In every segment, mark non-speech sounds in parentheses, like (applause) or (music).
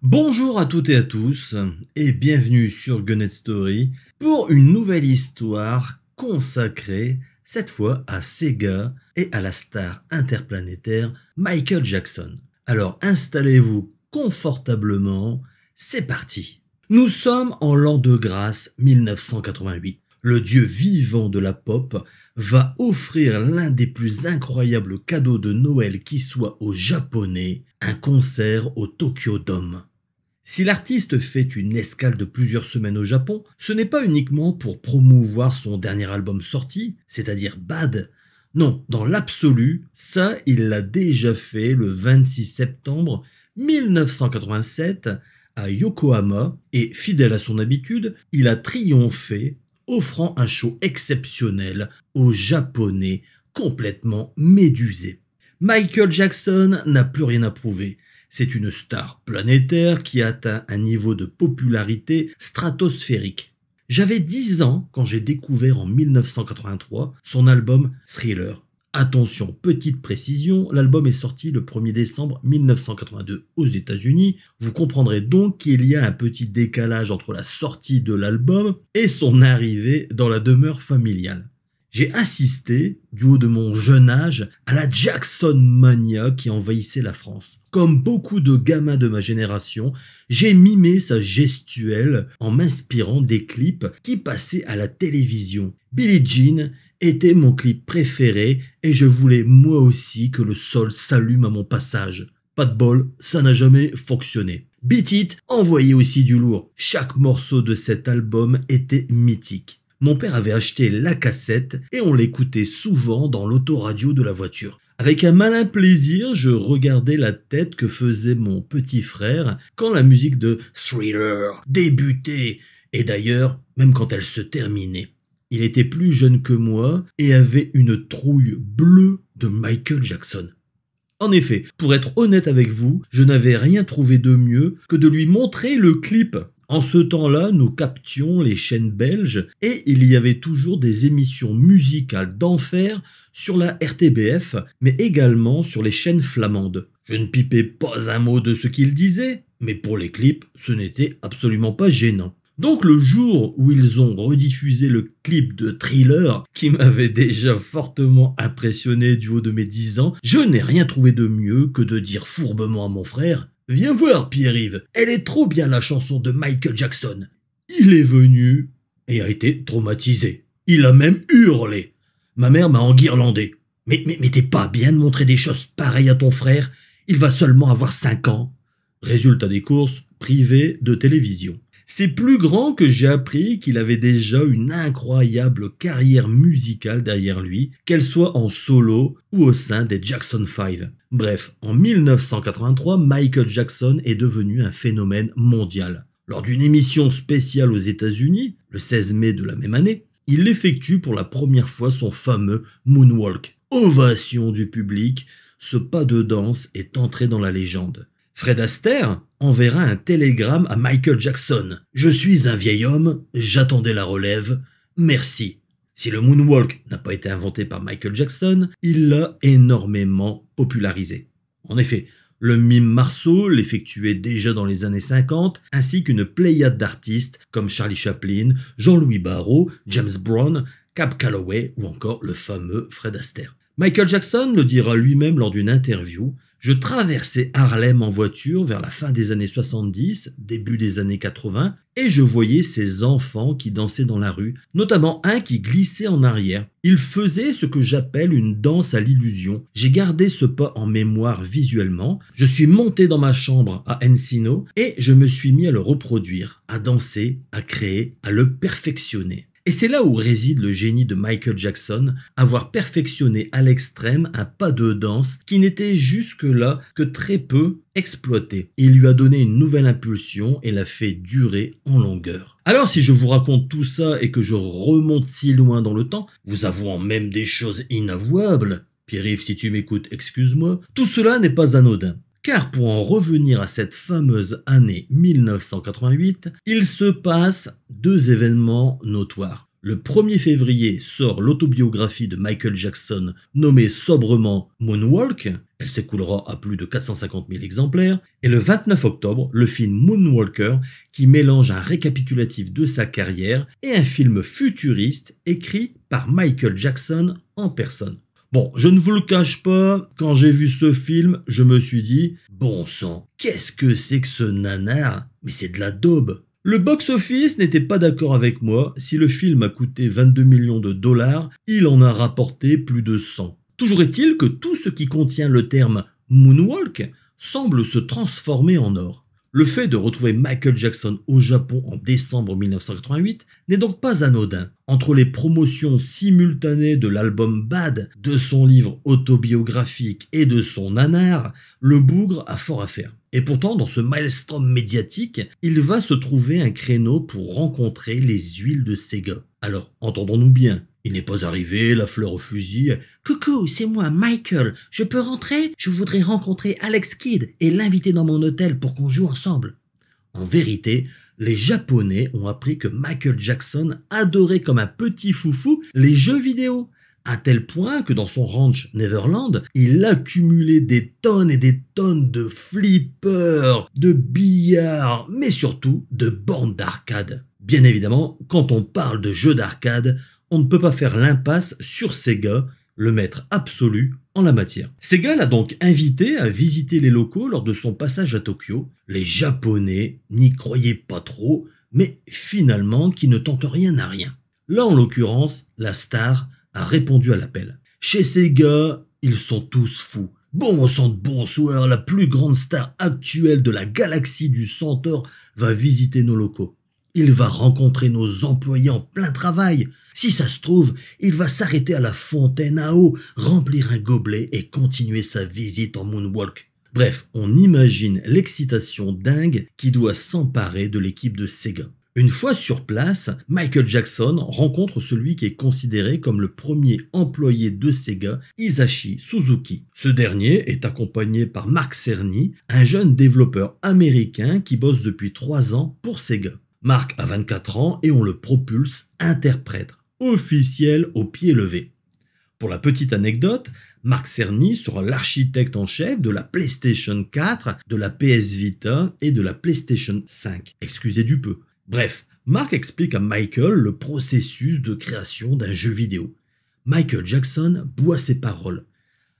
Bonjour à toutes et à tous et bienvenue sur Gunnet Story pour une nouvelle histoire consacrée cette fois à Sega et à la star interplanétaire Michael Jackson. Alors installez-vous confortablement, c'est parti. Nous sommes en l'an de grâce 1988. Le dieu vivant de la pop va offrir l'un des plus incroyables cadeaux de Noël qui soit aux Japonais, un concert au Tokyo Dome. Si l'artiste fait une escale de plusieurs semaines au Japon, ce n'est pas uniquement pour promouvoir son dernier album sorti, c'est-à-dire Bad. Non, dans l'absolu, ça, il l'a déjà fait le 26 septembre 1987 à Yokohama et fidèle à son habitude, il a triomphé, offrant un show exceptionnel aux Japonais complètement médusés. Michael Jackson n'a plus rien à prouver. C'est une star planétaire qui atteint un niveau de popularité stratosphérique. J'avais 10 ans quand j'ai découvert en 1983 son album Thriller. Attention, petite précision, l'album est sorti le 1er décembre 1982 aux États-Unis. Vous comprendrez donc qu'il y a un petit décalage entre la sortie de l'album et son arrivée dans la demeure familiale. J'ai assisté, du haut de mon jeune âge, à la Jackson Mania qui envahissait la France. Comme beaucoup de gamins de ma génération, j'ai mimé sa gestuelle en m'inspirant des clips qui passaient à la télévision. Billie Jean était mon clip préféré et je voulais moi aussi que le sol s'allume à mon passage. Pas de bol, ça n'a jamais fonctionné. Beat It envoyait aussi du lourd. Chaque morceau de cet album était mythique. Mon père avait acheté la cassette et on l'écoutait souvent dans l'autoradio de la voiture. Avec un malin plaisir, je regardais la tête que faisait mon petit frère quand la musique de Thriller débutait, et d'ailleurs même quand elle se terminait. Il était plus jeune que moi et avait une trouille bleue de Michael Jackson. En effet, pour être honnête avec vous, je n'avais rien trouvé de mieux que de lui montrer le clip en ce temps-là, nous captions les chaînes belges et il y avait toujours des émissions musicales d'enfer sur la RTBF, mais également sur les chaînes flamandes. Je ne pipais pas un mot de ce qu'ils disaient, mais pour les clips, ce n'était absolument pas gênant. Donc le jour où ils ont rediffusé le clip de Thriller, qui m'avait déjà fortement impressionné du haut de mes 10 ans, je n'ai rien trouvé de mieux que de dire fourbement à mon frère Viens voir, Pierre-Yves, elle est trop bien la chanson de Michael Jackson. Il est venu et a été traumatisé. Il a même hurlé. Ma mère m'a enguirlandé. Mais, mais, mais t'es pas bien de montrer des choses pareilles à ton frère Il va seulement avoir cinq ans. Résultat des courses, privées de télévision. C'est plus grand que j'ai appris qu'il avait déjà une incroyable carrière musicale derrière lui, qu'elle soit en solo ou au sein des Jackson 5. Bref, en 1983, Michael Jackson est devenu un phénomène mondial. Lors d'une émission spéciale aux États-Unis, le 16 mai de la même année, il effectue pour la première fois son fameux moonwalk. Ovation du public, ce pas de danse est entré dans la légende. Fred Astaire enverra un télégramme à Michael Jackson. Je suis un vieil homme, j'attendais la relève, merci. Si le moonwalk n'a pas été inventé par Michael Jackson, il l'a énormément popularisé. En effet, le mime Marceau l'effectuait déjà dans les années 50, ainsi qu'une pléiade d'artistes comme Charlie Chaplin, Jean-Louis Barrault, James Brown, Cab Calloway ou encore le fameux Fred Astaire. Michael Jackson le dira lui-même lors d'une interview, je traversais Harlem en voiture vers la fin des années 70, début des années 80, et je voyais ces enfants qui dansaient dans la rue, notamment un qui glissait en arrière. Il faisait ce que j'appelle une danse à l'illusion. J'ai gardé ce pas en mémoire visuellement. Je suis monté dans ma chambre à Encino et je me suis mis à le reproduire, à danser, à créer, à le perfectionner. Et c'est là où réside le génie de Michael Jackson, avoir perfectionné à l'extrême un pas de danse qui n'était jusque-là que très peu exploité. Il lui a donné une nouvelle impulsion et l'a fait durer en longueur. Alors si je vous raconte tout ça et que je remonte si loin dans le temps, vous avouant même des choses inavouables, Pierre-Yves si tu m'écoutes, excuse-moi, tout cela n'est pas anodin. Car pour en revenir à cette fameuse année 1988, il se passe deux événements notoires. Le 1er février sort l'autobiographie de Michael Jackson nommée sobrement Moonwalk. Elle s'écoulera à plus de 450 000 exemplaires. Et le 29 octobre, le film Moonwalker qui mélange un récapitulatif de sa carrière et un film futuriste écrit par Michael Jackson en personne. Bon, je ne vous le cache pas, quand j'ai vu ce film, je me suis dit, bon sang, qu'est-ce que c'est que ce nanar Mais c'est de la daube le box-office n'était pas d'accord avec moi. Si le film a coûté 22 millions de dollars, il en a rapporté plus de 100. Toujours est-il que tout ce qui contient le terme moonwalk semble se transformer en or. Le fait de retrouver Michael Jackson au Japon en décembre 1988 n'est donc pas anodin. Entre les promotions simultanées de l'album Bad, de son livre autobiographique et de son nanar, le bougre a fort à faire. Et pourtant, dans ce maelstrom médiatique, il va se trouver un créneau pour rencontrer les huiles de Sega. Alors, entendons-nous bien, il n'est pas arrivé, la fleur au fusil. Coucou, c'est moi, Michael. Je peux rentrer Je voudrais rencontrer Alex Kidd et l'inviter dans mon hôtel pour qu'on joue ensemble. En vérité, les Japonais ont appris que Michael Jackson adorait comme un petit foufou les jeux vidéo, à tel point que dans son ranch Neverland, il accumulait des tonnes et des tonnes de flippers, de billards, mais surtout de bornes d'arcade. Bien évidemment, quand on parle de jeux d'arcade, on ne peut pas faire l'impasse sur Sega, le maître absolu en la matière. Sega l'a donc invité à visiter les locaux lors de son passage à Tokyo. Les Japonais n'y croyaient pas trop, mais finalement qui ne tentent rien à rien. Là en l'occurrence, la star a répondu à l'appel. Chez Sega, ils sont tous fous. Bon sang de bonsoir, la plus grande star actuelle de la galaxie du Centaure va visiter nos locaux. Il va rencontrer nos employés en plein travail, si ça se trouve, il va s'arrêter à la fontaine à eau, remplir un gobelet et continuer sa visite en moonwalk. Bref, on imagine l'excitation dingue qui doit s'emparer de l'équipe de Sega. Une fois sur place, Michael Jackson rencontre celui qui est considéré comme le premier employé de Sega, Isashi Suzuki. Ce dernier est accompagné par Mark Cerny, un jeune développeur américain qui bosse depuis 3 ans pour Sega. Mark a 24 ans et on le propulse interprète Officiel au pied levé. Pour la petite anecdote, Marc Cerny sera l'architecte en chef de la PlayStation 4, de la PS Vita et de la PlayStation 5. Excusez du peu. Bref, Marc explique à Michael le processus de création d'un jeu vidéo. Michael Jackson boit ses paroles.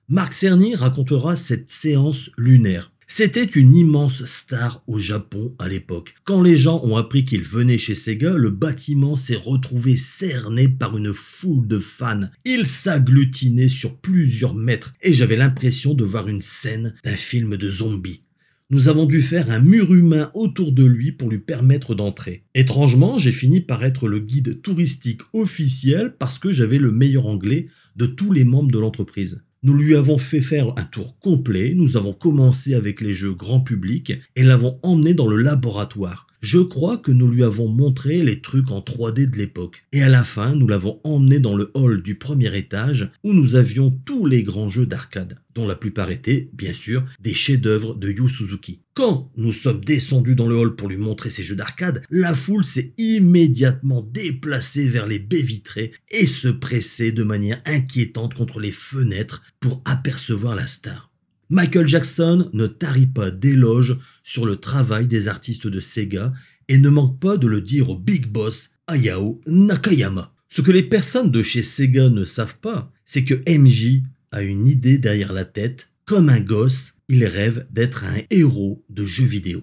Marc Cerny racontera cette séance lunaire. C'était une immense star au Japon à l'époque. Quand les gens ont appris qu'il venait chez Sega, le bâtiment s'est retrouvé cerné par une foule de fans. Il s'agglutinait sur plusieurs mètres et j'avais l'impression de voir une scène d'un film de zombies. Nous avons dû faire un mur humain autour de lui pour lui permettre d'entrer. Étrangement, j'ai fini par être le guide touristique officiel parce que j'avais le meilleur anglais de tous les membres de l'entreprise. Nous lui avons fait faire un tour complet, nous avons commencé avec les jeux grand public et l'avons emmené dans le laboratoire. Je crois que nous lui avons montré les trucs en 3D de l'époque. Et à la fin, nous l'avons emmené dans le hall du premier étage où nous avions tous les grands jeux d'arcade, dont la plupart étaient, bien sûr, des chefs-d'œuvre de Yu Suzuki. Quand nous sommes descendus dans le hall pour lui montrer ses jeux d'arcade, la foule s'est immédiatement déplacée vers les baies vitrées et se pressait de manière inquiétante contre les fenêtres pour apercevoir la star. Michael Jackson ne tarit pas d'éloges sur le travail des artistes de Sega et ne manque pas de le dire au big boss Ayao Nakayama. Ce que les personnes de chez Sega ne savent pas, c'est que MJ a une idée derrière la tête comme un gosse, il rêve d'être un héros de jeux vidéo.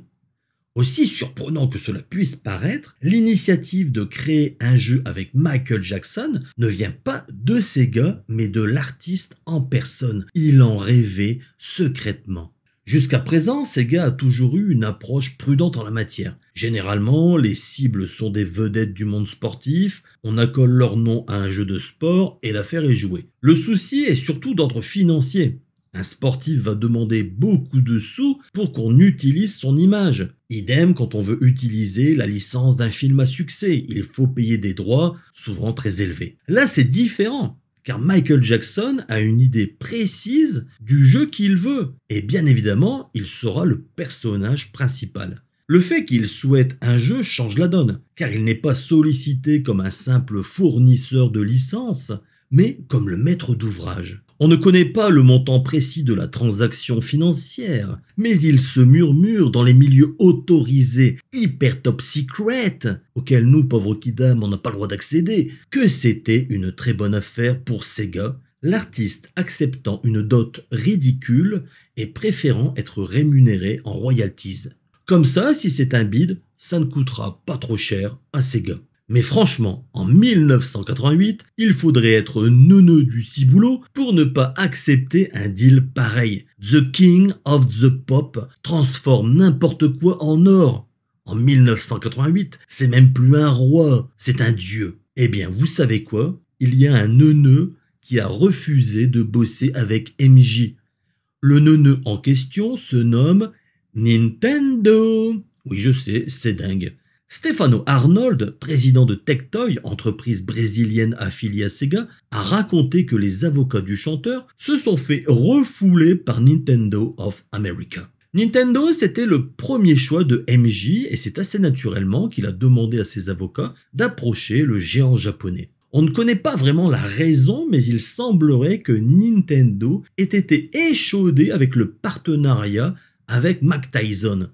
Aussi surprenant que cela puisse paraître, l'initiative de créer un jeu avec Michael Jackson ne vient pas de Sega, mais de l'artiste en personne. Il en rêvait secrètement. Jusqu'à présent, Sega a toujours eu une approche prudente en la matière. Généralement, les cibles sont des vedettes du monde sportif, on accole leur nom à un jeu de sport et l'affaire est jouée. Le souci est surtout d'ordre financier. Un sportif va demander beaucoup de sous pour qu'on utilise son image. Idem quand on veut utiliser la licence d'un film à succès, il faut payer des droits, souvent très élevés. Là c'est différent, car Michael Jackson a une idée précise du jeu qu'il veut, et bien évidemment il sera le personnage principal. Le fait qu'il souhaite un jeu change la donne, car il n'est pas sollicité comme un simple fournisseur de licence, mais comme le maître d'ouvrage. On ne connaît pas le montant précis de la transaction financière, mais il se murmure dans les milieux autorisés, hyper top secret, auxquels nous, pauvres Kidam, on n'a pas le droit d'accéder, que c'était une très bonne affaire pour Sega, l'artiste acceptant une dot ridicule et préférant être rémunéré en royalties. Comme ça, si c'est un bide, ça ne coûtera pas trop cher à Sega. Mais franchement, en 1988, il faudrait être neuneu du ciboulot pour ne pas accepter un deal pareil. The King of the Pop transforme n'importe quoi en or. En 1988, c'est même plus un roi, c'est un dieu. Eh bien, vous savez quoi Il y a un neuneu qui a refusé de bosser avec MJ. Le neuneu en question se nomme Nintendo. Oui, je sais, c'est dingue. Stefano Arnold, président de Tectoy, entreprise brésilienne affiliée à Sega, a raconté que les avocats du chanteur se sont fait refouler par Nintendo of America. Nintendo, c'était le premier choix de MJ et c'est assez naturellement qu'il a demandé à ses avocats d'approcher le géant japonais. On ne connaît pas vraiment la raison, mais il semblerait que Nintendo ait été échaudé avec le partenariat avec Mac Tyson.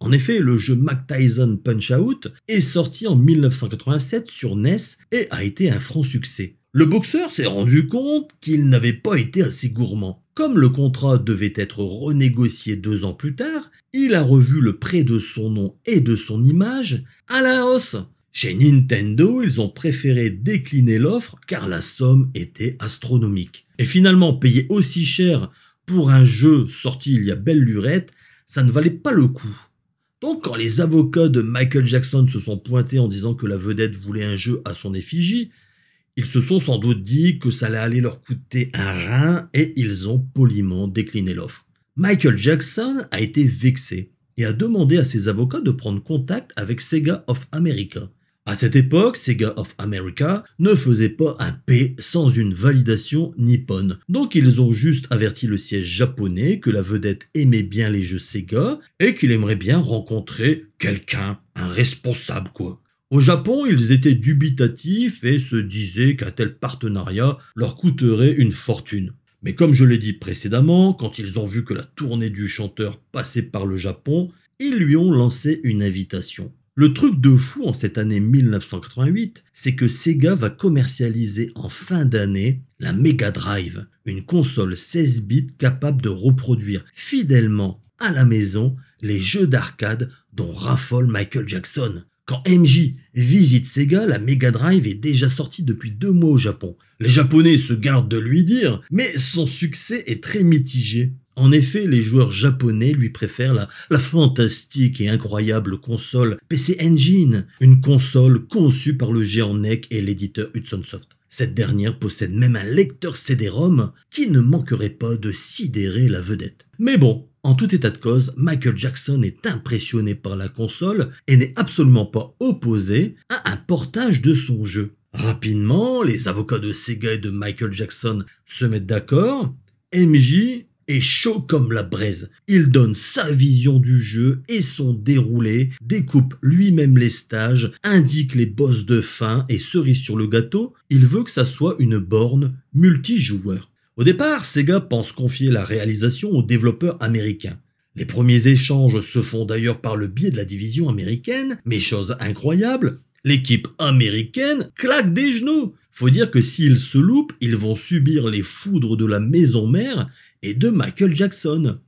En effet, le jeu Mac Tyson Punch Out est sorti en 1987 sur NES et a été un franc succès. Le boxeur s'est rendu compte qu'il n'avait pas été assez gourmand. Comme le contrat devait être renégocié deux ans plus tard, il a revu le prêt de son nom et de son image à la hausse. Chez Nintendo, ils ont préféré décliner l'offre car la somme était astronomique. Et finalement, payer aussi cher pour un jeu sorti il y a belle lurette, ça ne valait pas le coup quand les avocats de Michael Jackson se sont pointés en disant que la vedette voulait un jeu à son effigie, ils se sont sans doute dit que ça allait leur coûter un rein et ils ont poliment décliné l'offre. Michael Jackson a été vexé et a demandé à ses avocats de prendre contact avec Sega of America. À cette époque, Sega of America ne faisait pas un P sans une validation nippone. Donc ils ont juste averti le siège japonais que la vedette aimait bien les jeux Sega et qu'il aimerait bien rencontrer quelqu'un, un responsable quoi. Au Japon, ils étaient dubitatifs et se disaient qu'un tel partenariat leur coûterait une fortune. Mais comme je l'ai dit précédemment, quand ils ont vu que la tournée du chanteur passait par le Japon, ils lui ont lancé une invitation. Le truc de fou en cette année 1988, c'est que Sega va commercialiser en fin d'année la Mega Drive, une console 16 bits capable de reproduire fidèlement à la maison les jeux d'arcade dont raffole Michael Jackson. Quand MJ visite Sega, la Mega Drive est déjà sortie depuis deux mois au Japon. Les Japonais se gardent de lui dire, mais son succès est très mitigé. En effet, les joueurs japonais lui préfèrent la, fantastique et incroyable console PC Engine, une console conçue par le géant NEC et l'éditeur Hudson Soft. Cette dernière possède même un lecteur CD-ROM qui ne manquerait pas de sidérer la vedette. Mais bon, en tout état de cause, Michael Jackson est impressionné par la console et n'est absolument pas opposé à un portage de son jeu. Rapidement, les avocats de Sega et de Michael Jackson se mettent d'accord. MJ et chaud comme la braise. Il donne sa vision du jeu et son déroulé, découpe lui-même les stages, indique les boss de fin et cerise sur le gâteau, il veut que ça soit une borne multijoueur. Au départ, Sega pense confier la réalisation aux développeurs américains. Les premiers échanges se font d'ailleurs par le biais de la division américaine, mais chose incroyable, l'équipe américaine claque des genoux. Faut dire que s'ils se loupent, ils vont subir les foudres de la maison mère et de Michael Jackson.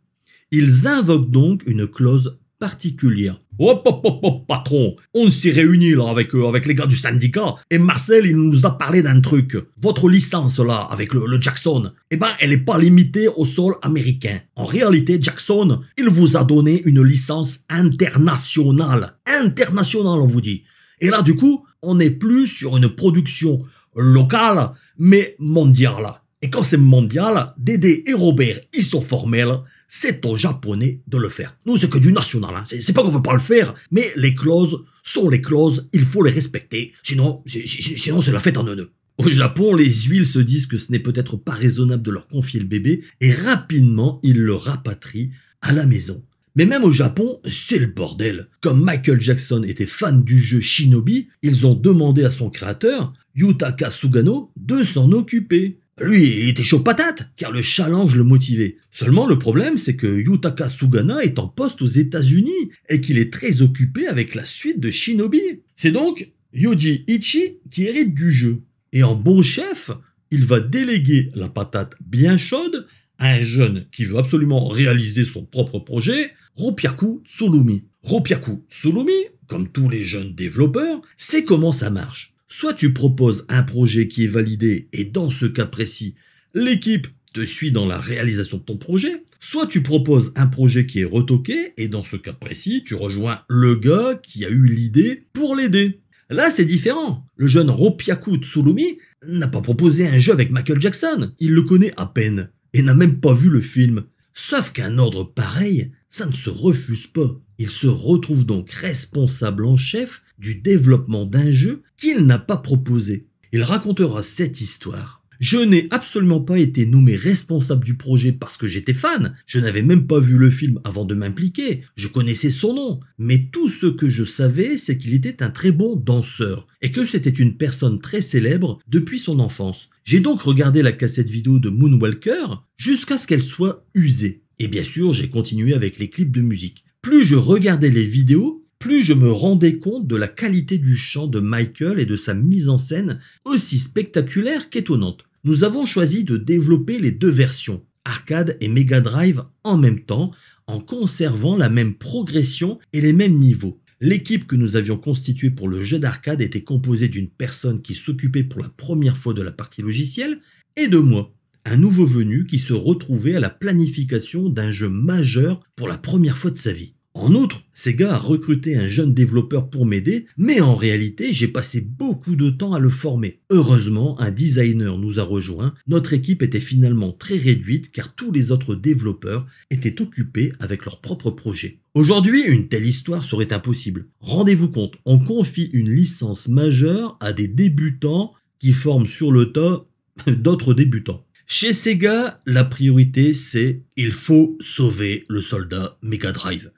Ils invoquent donc une clause particulière. Hop, oh, hop, hop, patron, on s'est réunis là avec, euh, avec les gars du syndicat et Marcel il nous a parlé d'un truc. Votre licence là avec le, Jackson, eh ben elle n'est pas limitée au sol américain. En réalité, Jackson, il vous a donné une licence internationale. Internationale, on vous dit. Et là, du coup, on n'est plus sur une production locale, mais mondiale. Et quand c'est mondial, Dédé et Robert, ils sont formels, c'est aux Japonais de le faire. Nous, c'est que du national, hein. c'est pas qu'on veut pas le faire, mais les clauses sont les clauses, il faut les respecter, sinon, sinon c'est la fête en neuneu. Au Japon, les huiles se disent que ce n'est peut-être pas raisonnable de leur confier le bébé, et rapidement, ils le rapatrient à la maison. Mais même au Japon, c'est le bordel. Comme Michael Jackson était fan du jeu Shinobi, ils ont demandé à son créateur, Yutaka Sugano, de s'en occuper. Lui, il était chaud patate, car le challenge le motivait. Seulement, le problème, c'est que Yutaka Sugana est en poste aux États-Unis et qu'il est très occupé avec la suite de Shinobi. C'est donc Yuji Ichi qui hérite du jeu. Et en bon chef, il va déléguer la patate bien chaude à un jeune qui veut absolument réaliser son propre projet, Ropiaku Tsulumi. Ropiaku Tsulumi, comme tous les jeunes développeurs, sait comment ça marche. Soit tu proposes un projet qui est validé et dans ce cas précis, l'équipe te suit dans la réalisation de ton projet, soit tu proposes un projet qui est retoqué et dans ce cas précis, tu rejoins le gars qui a eu l'idée pour l'aider. Là, c'est différent. Le jeune Ropiaku Tsulumi n'a pas proposé un jeu avec Michael Jackson. Il le connaît à peine et n'a même pas vu le film. Sauf qu'un ordre pareil, ça ne se refuse pas. Il se retrouve donc responsable en chef du développement d'un jeu qu'il n'a pas proposé. Il racontera cette histoire. Je n'ai absolument pas été nommé responsable du projet parce que j'étais fan, je n'avais même pas vu le film avant de m'impliquer, je connaissais son nom, mais tout ce que je savais c'est qu'il était un très bon danseur et que c'était une personne très célèbre depuis son enfance. J'ai donc regardé la cassette vidéo de Moonwalker jusqu'à ce qu'elle soit usée. Et bien sûr j'ai continué avec les clips de musique. Plus je regardais les vidéos, plus je me rendais compte de la qualité du chant de Michael et de sa mise en scène aussi spectaculaire qu'étonnante. Nous avons choisi de développer les deux versions, arcade et Mega Drive, en même temps, en conservant la même progression et les mêmes niveaux. L'équipe que nous avions constituée pour le jeu d'arcade était composée d'une personne qui s'occupait pour la première fois de la partie logicielle et de moi, un nouveau venu qui se retrouvait à la planification d'un jeu majeur pour la première fois de sa vie. En outre, Sega a recruté un jeune développeur pour m'aider, mais en réalité, j'ai passé beaucoup de temps à le former. Heureusement, un designer nous a rejoint. Notre équipe était finalement très réduite car tous les autres développeurs étaient occupés avec leurs propres projets. Aujourd'hui, une telle histoire serait impossible. Rendez-vous compte, on confie une licence majeure à des débutants qui forment sur le tas (laughs) d'autres débutants. Chez Sega, la priorité c'est il faut sauver le soldat Mega Drive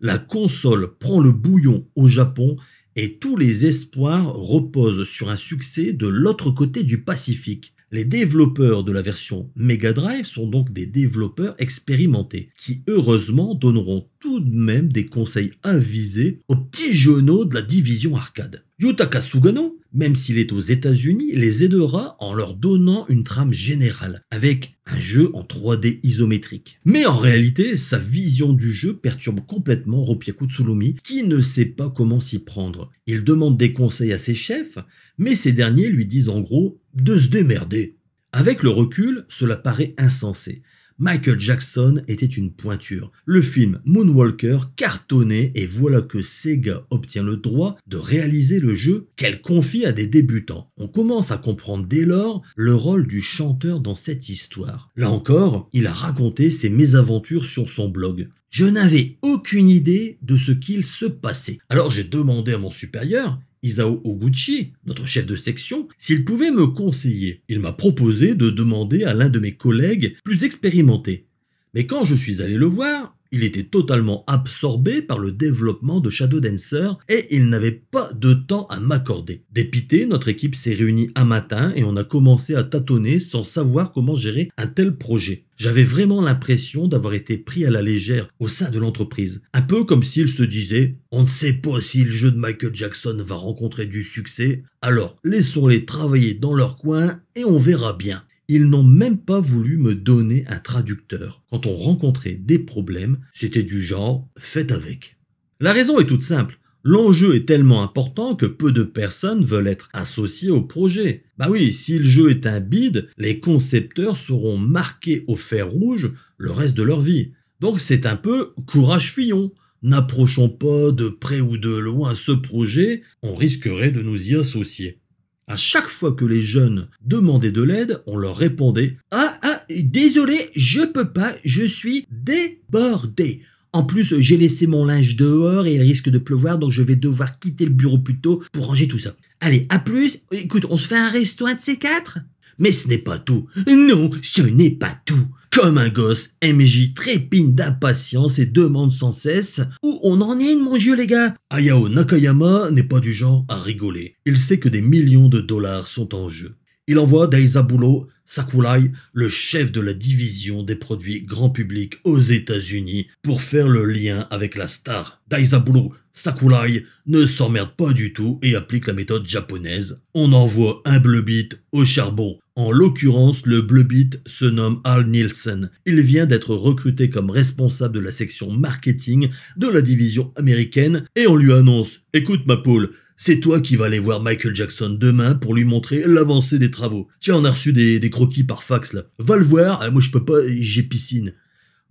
la console prend le bouillon au Japon et tous les espoirs reposent sur un succès de l'autre côté du Pacifique. Les développeurs de la version Mega Drive sont donc des développeurs expérimentés, qui heureusement donneront tout de même des conseils avisés aux petits genoux de la division arcade. Yutaka Sugano même s'il est aux États-Unis, les aidera en leur donnant une trame générale, avec un jeu en 3D isométrique. Mais en réalité, sa vision du jeu perturbe complètement Ropiakutsulumi, qui ne sait pas comment s'y prendre. Il demande des conseils à ses chefs, mais ces derniers lui disent en gros de se démerder. Avec le recul, cela paraît insensé, Michael Jackson était une pointure. Le film Moonwalker cartonnait et voilà que Sega obtient le droit de réaliser le jeu qu'elle confie à des débutants. On commence à comprendre dès lors le rôle du chanteur dans cette histoire. Là encore, il a raconté ses mésaventures sur son blog. Je n'avais aucune idée de ce qu'il se passait. Alors j'ai demandé à mon supérieur Isao Oguchi, notre chef de section, s'il pouvait me conseiller. Il m'a proposé de demander à l'un de mes collègues plus expérimenté. Mais quand je suis allé le voir, il était totalement absorbé par le développement de Shadow Dancer et il n'avait pas de temps à m'accorder. Dépité, notre équipe s'est réunie un matin et on a commencé à tâtonner sans savoir comment gérer un tel projet. J'avais vraiment l'impression d'avoir été pris à la légère au sein de l'entreprise. Un peu comme s'ils se disaient « On ne sait pas si le jeu de Michael Jackson va rencontrer du succès, alors laissons-les travailler dans leur coin et on verra bien. Ils n'ont même pas voulu me donner un traducteur. Quand on rencontrait des problèmes, c'était du genre faites avec. La raison est toute simple. L'enjeu est tellement important que peu de personnes veulent être associées au projet. Bah oui, si le jeu est un bide, les concepteurs seront marqués au fer rouge le reste de leur vie. Donc c'est un peu courage Fillon. N'approchons pas de près ou de loin ce projet, on risquerait de nous y associer. À chaque fois que les jeunes demandaient de l'aide, on leur répondait Ah ah, désolé, je peux pas, je suis débordé. En plus, j'ai laissé mon linge dehors et il risque de pleuvoir, donc je vais devoir quitter le bureau plus tôt pour ranger tout ça. Allez, à plus. Écoute, on se fait un resto de ces quatre Mais ce n'est pas tout. Non, ce n'est pas tout. Comme un gosse, MJ trépine d'impatience et demande sans cesse Où on en est, mon vieux, les gars Ayao Nakayama n'est pas du genre à rigoler. Il sait que des millions de dollars sont en jeu il envoie Daisaburo Sakurai, le chef de la division des produits grand public aux États-Unis, pour faire le lien avec la star. Daisaburo Sakurai ne s'emmerde pas du tout et applique la méthode japonaise. On envoie un bit au charbon. En l'occurrence, le bit se nomme Al Nielsen. Il vient d'être recruté comme responsable de la section marketing de la division américaine et on lui annonce Écoute ma poule, c'est toi qui vas aller voir Michael Jackson demain pour lui montrer l'avancée des travaux. Tiens, on a reçu des, croquis par fax là. Va le voir, ah, moi je peux pas, j'ai piscine.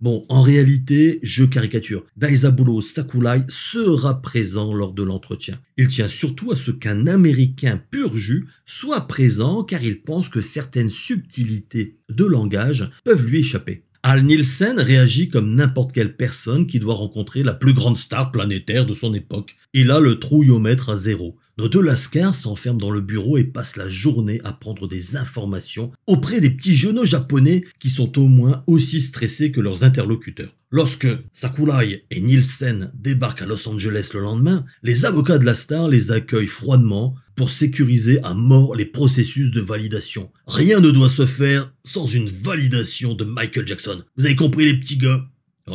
Bon, en réalité, je caricature. Daisabulo Sakurai sera présent lors de l'entretien. Il tient surtout à ce qu'un Américain pur jus soit présent car il pense que certaines subtilités de langage peuvent lui échapper. Al Nielsen réagit comme n'importe quelle personne qui doit rencontrer la plus grande star planétaire de son époque. Il a le trouillomètre à zéro. Nos deux lascars s'enferment dans le bureau et passent la journée à prendre des informations auprès des petits genoux japonais qui sont au moins aussi stressés que leurs interlocuteurs. Lorsque Sakurai et Nielsen débarquent à Los Angeles le lendemain, les avocats de la star les accueillent froidement pour sécuriser à mort les processus de validation. Rien ne doit se faire sans une validation de Michael Jackson. Vous avez compris les petits gars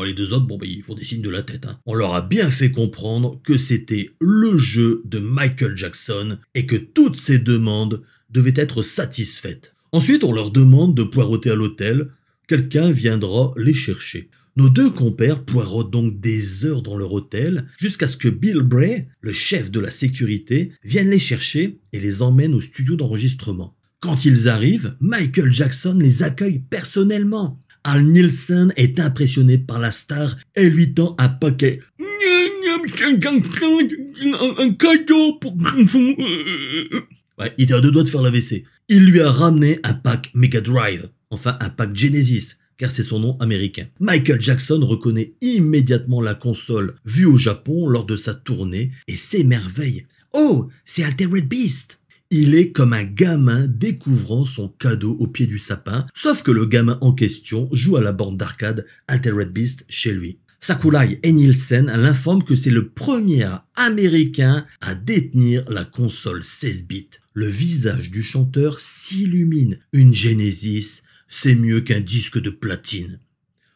les deux autres, bon, bah, ils font des signes de la tête. Hein. On leur a bien fait comprendre que c'était le jeu de Michael Jackson et que toutes ces demandes devaient être satisfaites. Ensuite, on leur demande de poireauter à l'hôtel. Quelqu'un viendra les chercher. Nos deux compères poireautent donc des heures dans leur hôtel jusqu'à ce que Bill Bray, le chef de la sécurité, vienne les chercher et les emmène au studio d'enregistrement. Quand ils arrivent, Michael Jackson les accueille personnellement. Al Nielsen est impressionné par la star et lui tend un paquet. Ouais, il a deux doigts de faire la Il lui a ramené un pack Mega Drive, enfin un pack Genesis, car c'est son nom américain. Michael Jackson reconnaît immédiatement la console vue au Japon lors de sa tournée et s'émerveille. Oh, c'est Altered Beast il est comme un gamin découvrant son cadeau au pied du sapin, sauf que le gamin en question joue à la borne d'arcade Altered Beast chez lui. Sakurai Enilsen l'informe que c'est le premier américain à détenir la console 16 bits. Le visage du chanteur s'illumine. Une Genesis, c'est mieux qu'un disque de platine.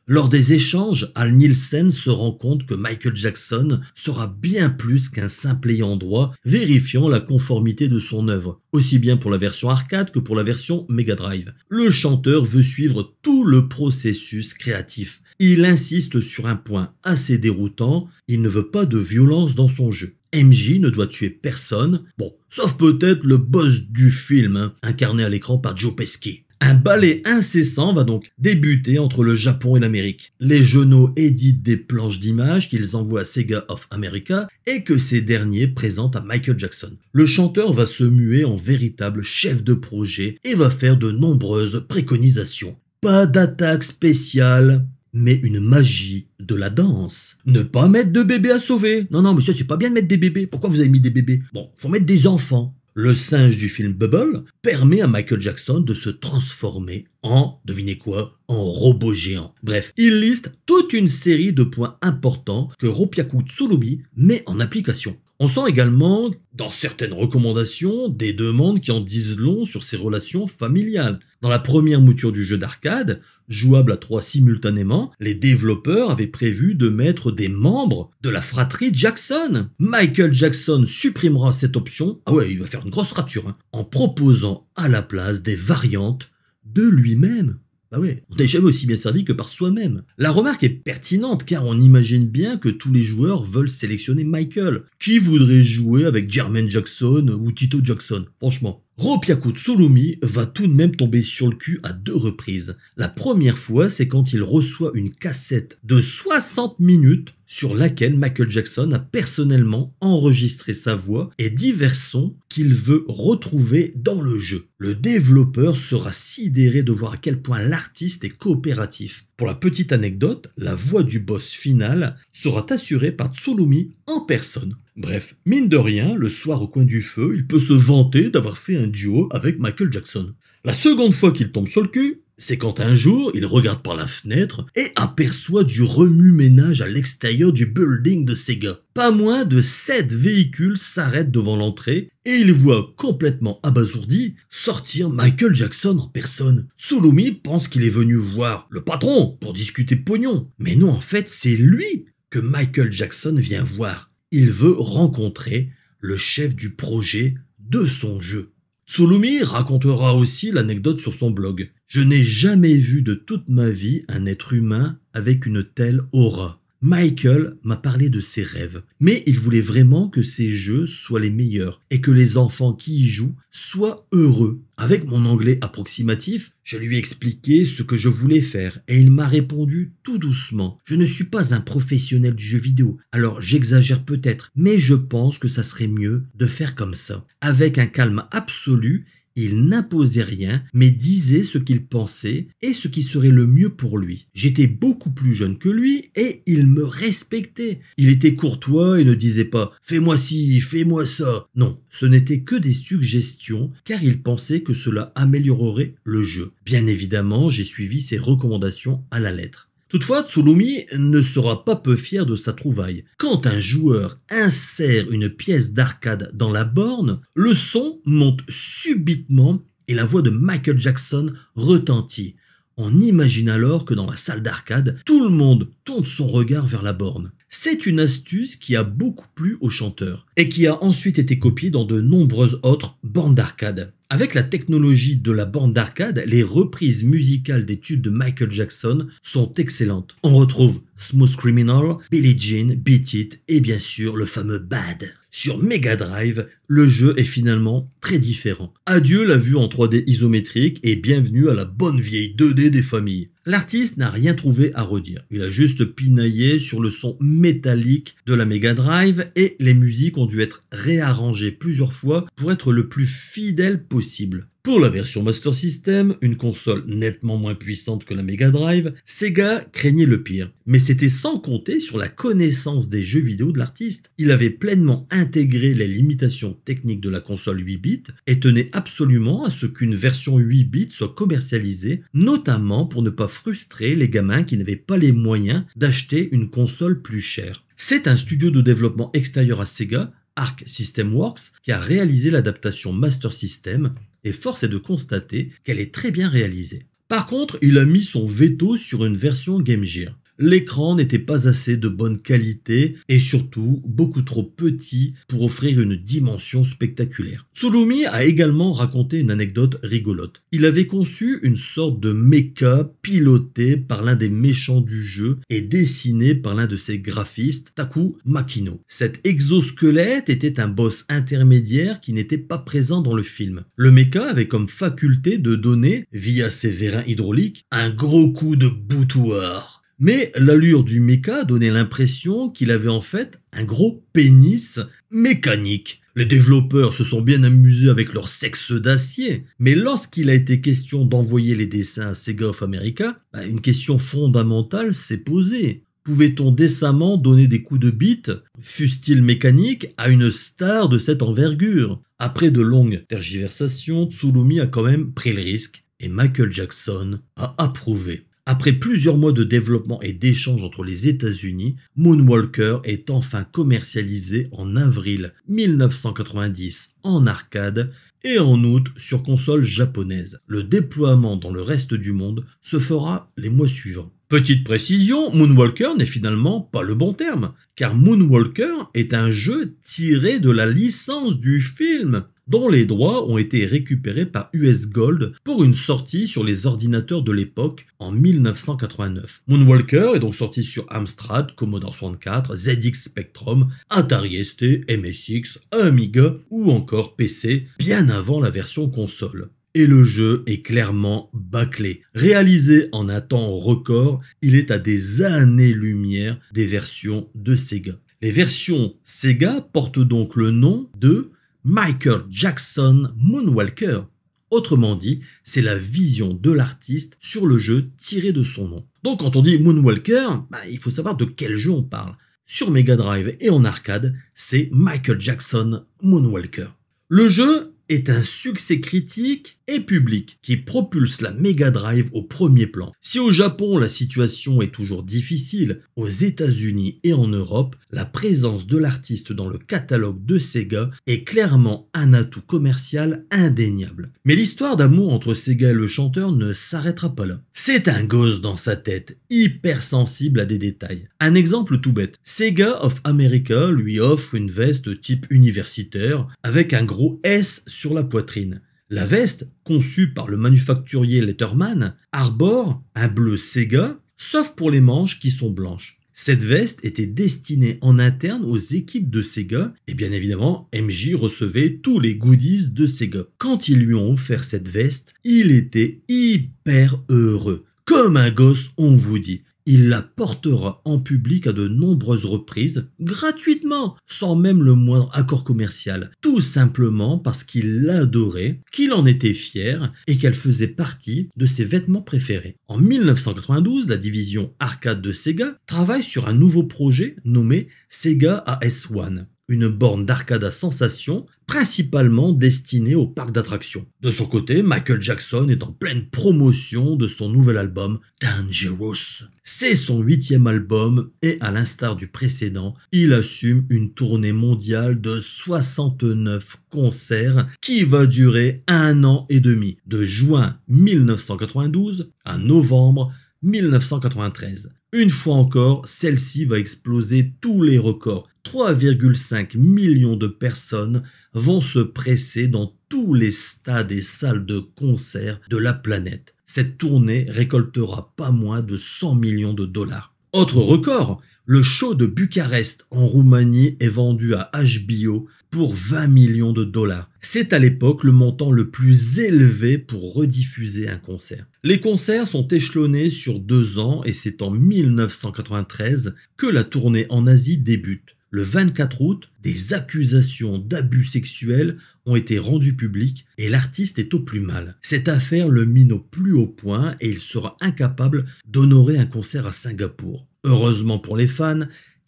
Lors des échanges, Al Nielsen se rend compte que Michael Jackson sera bien plus qu'un simple ayant droit vérifiant la conformité de son œuvre, aussi bien pour la version arcade que pour la version Mega Drive. Le chanteur veut suivre tout le processus créatif. Il insiste sur un point assez déroutant, il ne veut pas de violence dans son jeu. MJ ne doit tuer personne, bon, sauf peut-être le boss du film, hein, incarné à l'écran par Joe Pesky. Un ballet incessant va donc débuter entre le Japon et l'Amérique. Les genoux éditent des planches d'images qu'ils envoient à Sega of America et que ces derniers présentent à Michael Jackson. Le chanteur va se muer en véritable chef de projet et va faire de nombreuses préconisations. Pas d'attaque spéciale, mais une magie de la danse. Ne pas mettre de bébés à sauver. Non, non, monsieur, ça, c'est pas bien de mettre des bébés. Pourquoi vous avez mis des bébés Bon, faut mettre des enfants le singe du film Bubble, permet à Michael Jackson de se transformer en, devinez quoi, en robot géant. Bref, il liste toute une série de points importants que Ropiaku Tsurubi met en application. On sent également, dans certaines recommandations, des demandes qui en disent long sur ses relations familiales. Dans la première mouture du jeu d'arcade, jouable à trois simultanément, les développeurs avaient prévu de mettre des membres de la fratrie Jackson. Michael Jackson supprimera cette option, ah ouais, il va faire une grosse rature, hein, en proposant à la place des variantes de lui-même. Bah ouais, on n'est jamais aussi bien servi que par soi-même. La remarque est pertinente car on imagine bien que tous les joueurs veulent sélectionner Michael. Qui voudrait jouer avec Jermaine Jackson ou Tito Jackson Franchement, Ropiaku Solumi va tout de même tomber sur le cul à deux reprises. La première fois, c'est quand il reçoit une cassette de 60 minutes sur laquelle Michael Jackson a personnellement enregistré sa voix et divers sons qu'il veut retrouver dans le jeu. Le développeur sera sidéré de voir à quel point l'artiste est coopératif. Pour la petite anecdote, la voix du boss final sera assurée par Tsulumi en personne. Bref, mine de rien, le soir au coin du feu, il peut se vanter d'avoir fait un duo avec Michael Jackson. La seconde fois qu'il tombe sur le cul, c'est quand un jour, il regarde par la fenêtre et aperçoit du remue-ménage à l'extérieur du building de Sega. Pas moins de 7 véhicules s'arrêtent devant l'entrée et il voit complètement abasourdi sortir Michael Jackson en personne. Solomi pense qu'il est venu voir le patron pour discuter pognon. Mais non, en fait, c'est lui que Michael Jackson vient voir il veut rencontrer le chef du projet de son jeu. Tsulumi racontera aussi l'anecdote sur son blog. Je n'ai jamais vu de toute ma vie un être humain avec une telle aura. Michael m'a parlé de ses rêves, mais il voulait vraiment que ses jeux soient les meilleurs et que les enfants qui y jouent soient heureux avec mon anglais approximatif, je lui ai expliqué ce que je voulais faire et il m'a répondu tout doucement. Je ne suis pas un professionnel du jeu vidéo, alors j'exagère peut-être, mais je pense que ça serait mieux de faire comme ça. Avec un calme absolu il n'imposait rien, mais disait ce qu'il pensait et ce qui serait le mieux pour lui. J'étais beaucoup plus jeune que lui et il me respectait. Il était courtois et ne disait pas Fais-moi ci, fais-moi ça. Non, ce n'était que des suggestions car il pensait que cela améliorerait le jeu. Bien évidemment, j'ai suivi ses recommandations à la lettre. Toutefois, Tsulumi ne sera pas peu fier de sa trouvaille. Quand un joueur insère une pièce d'arcade dans la borne, le son monte subitement et la voix de Michael Jackson retentit. On imagine alors que dans la salle d'arcade, tout le monde tourne son regard vers la borne. C'est une astuce qui a beaucoup plu au chanteur et qui a ensuite été copié dans de nombreuses autres bandes d'arcade. Avec la technologie de la bande d'arcade, les reprises musicales d'études de Michael Jackson sont excellentes. On retrouve Smooth Criminal, Billie Jean, Beat It et bien sûr le fameux Bad. Sur Mega Drive, le jeu est finalement très différent. Adieu la vue en 3D isométrique et bienvenue à la bonne vieille 2D des familles. L'artiste n'a rien trouvé à redire. Il a juste pinaillé sur le son métallique de la Mega Drive et les musiques ont dû être réarrangé plusieurs fois pour être le plus fidèle possible. Pour la version Master System, une console nettement moins puissante que la Mega Drive, Sega craignait le pire. Mais c'était sans compter sur la connaissance des jeux vidéo de l'artiste. Il avait pleinement intégré les limitations techniques de la console 8 bit et tenait absolument à ce qu'une version 8 bits soit commercialisée, notamment pour ne pas frustrer les gamins qui n'avaient pas les moyens d'acheter une console plus chère. C'est un studio de développement extérieur à Sega Arc System Works, qui a réalisé l'adaptation Master System, et force est de constater qu'elle est très bien réalisée. Par contre, il a mis son veto sur une version Game Gear l'écran n'était pas assez de bonne qualité et surtout beaucoup trop petit pour offrir une dimension spectaculaire. Tsurumi a également raconté une anecdote rigolote. Il avait conçu une sorte de mecha piloté par l'un des méchants du jeu et dessiné par l'un de ses graphistes, Taku Makino. Cet exosquelette était un boss intermédiaire qui n'était pas présent dans le film. Le mecha avait comme faculté de donner, via ses vérins hydrauliques, un gros coup de boutoir. Mais l'allure du mecha donnait l'impression qu'il avait en fait un gros pénis mécanique. Les développeurs se sont bien amusés avec leur sexe d'acier, mais lorsqu'il a été question d'envoyer les dessins à Sega of America, bah, une question fondamentale s'est posée. Pouvait-on décemment donner des coups de bite, fût ils mécanique, à une star de cette envergure Après de longues tergiversations, Tsulumi a quand même pris le risque et Michael Jackson a approuvé. Après plusieurs mois de développement et d'échanges entre les États-Unis, Moonwalker est enfin commercialisé en avril 1990 en arcade et en août sur console japonaise. Le déploiement dans le reste du monde se fera les mois suivants. Petite précision, Moonwalker n'est finalement pas le bon terme, car Moonwalker est un jeu tiré de la licence du film dont les droits ont été récupérés par US Gold pour une sortie sur les ordinateurs de l'époque en 1989. Moonwalker est donc sorti sur Amstrad, Commodore 64, ZX Spectrum, Atari ST, MSX, Amiga ou encore PC, bien avant la version console. Et le jeu est clairement bâclé. Réalisé en un temps record, il est à des années-lumière des versions de Sega. Les versions Sega portent donc le nom de Michael Jackson Moonwalker. Autrement dit, c'est la vision de l'artiste sur le jeu tiré de son nom. Donc quand on dit Moonwalker, bah, il faut savoir de quel jeu on parle. Sur Mega Drive et en arcade, c'est Michael Jackson Moonwalker. Le jeu est un succès critique et public qui propulse la Mega Drive au premier plan. Si au Japon la situation est toujours difficile, aux États-Unis et en Europe, la présence de l'artiste dans le catalogue de Sega est clairement un atout commercial indéniable. Mais l'histoire d'amour entre Sega et le chanteur ne s'arrêtera pas là. C'est un gosse dans sa tête, hypersensible à des détails. Un exemple tout bête, Sega of America lui offre une veste type universitaire avec un gros S la poitrine. La veste, conçue par le manufacturier Letterman, arbore un bleu Sega, sauf pour les manches qui sont blanches. Cette veste était destinée en interne aux équipes de Sega et bien évidemment MJ recevait tous les goodies de Sega. Quand ils lui ont offert cette veste, il était hyper heureux. Comme un gosse, on vous dit. Il la portera en public à de nombreuses reprises, gratuitement, sans même le moindre accord commercial, tout simplement parce qu'il l'adorait, qu'il en était fier et qu'elle faisait partie de ses vêtements préférés. En 1992, la division arcade de Sega travaille sur un nouveau projet nommé Sega AS1 une borne d'arcade à sensations principalement destinée au parc d'attractions. De son côté, Michael Jackson est en pleine promotion de son nouvel album Dangerous. C'est son huitième album et à l'instar du précédent, il assume une tournée mondiale de 69 concerts qui va durer un an et demi, de juin 1992 à novembre 1993. Une fois encore, celle-ci va exploser tous les records, 3,5 millions de personnes vont se presser dans tous les stades et salles de concert de la planète. Cette tournée récoltera pas moins de 100 millions de dollars. Autre record, le show de Bucarest en Roumanie est vendu à HBO pour 20 millions de dollars. C'est à l'époque le montant le plus élevé pour rediffuser un concert. Les concerts sont échelonnés sur deux ans et c'est en 1993 que la tournée en Asie débute le 24 août, des accusations d'abus sexuels ont été rendues publiques et l'artiste est au plus mal. Cette affaire le mine au plus haut point et il sera incapable d'honorer un concert à Singapour. Heureusement pour les fans,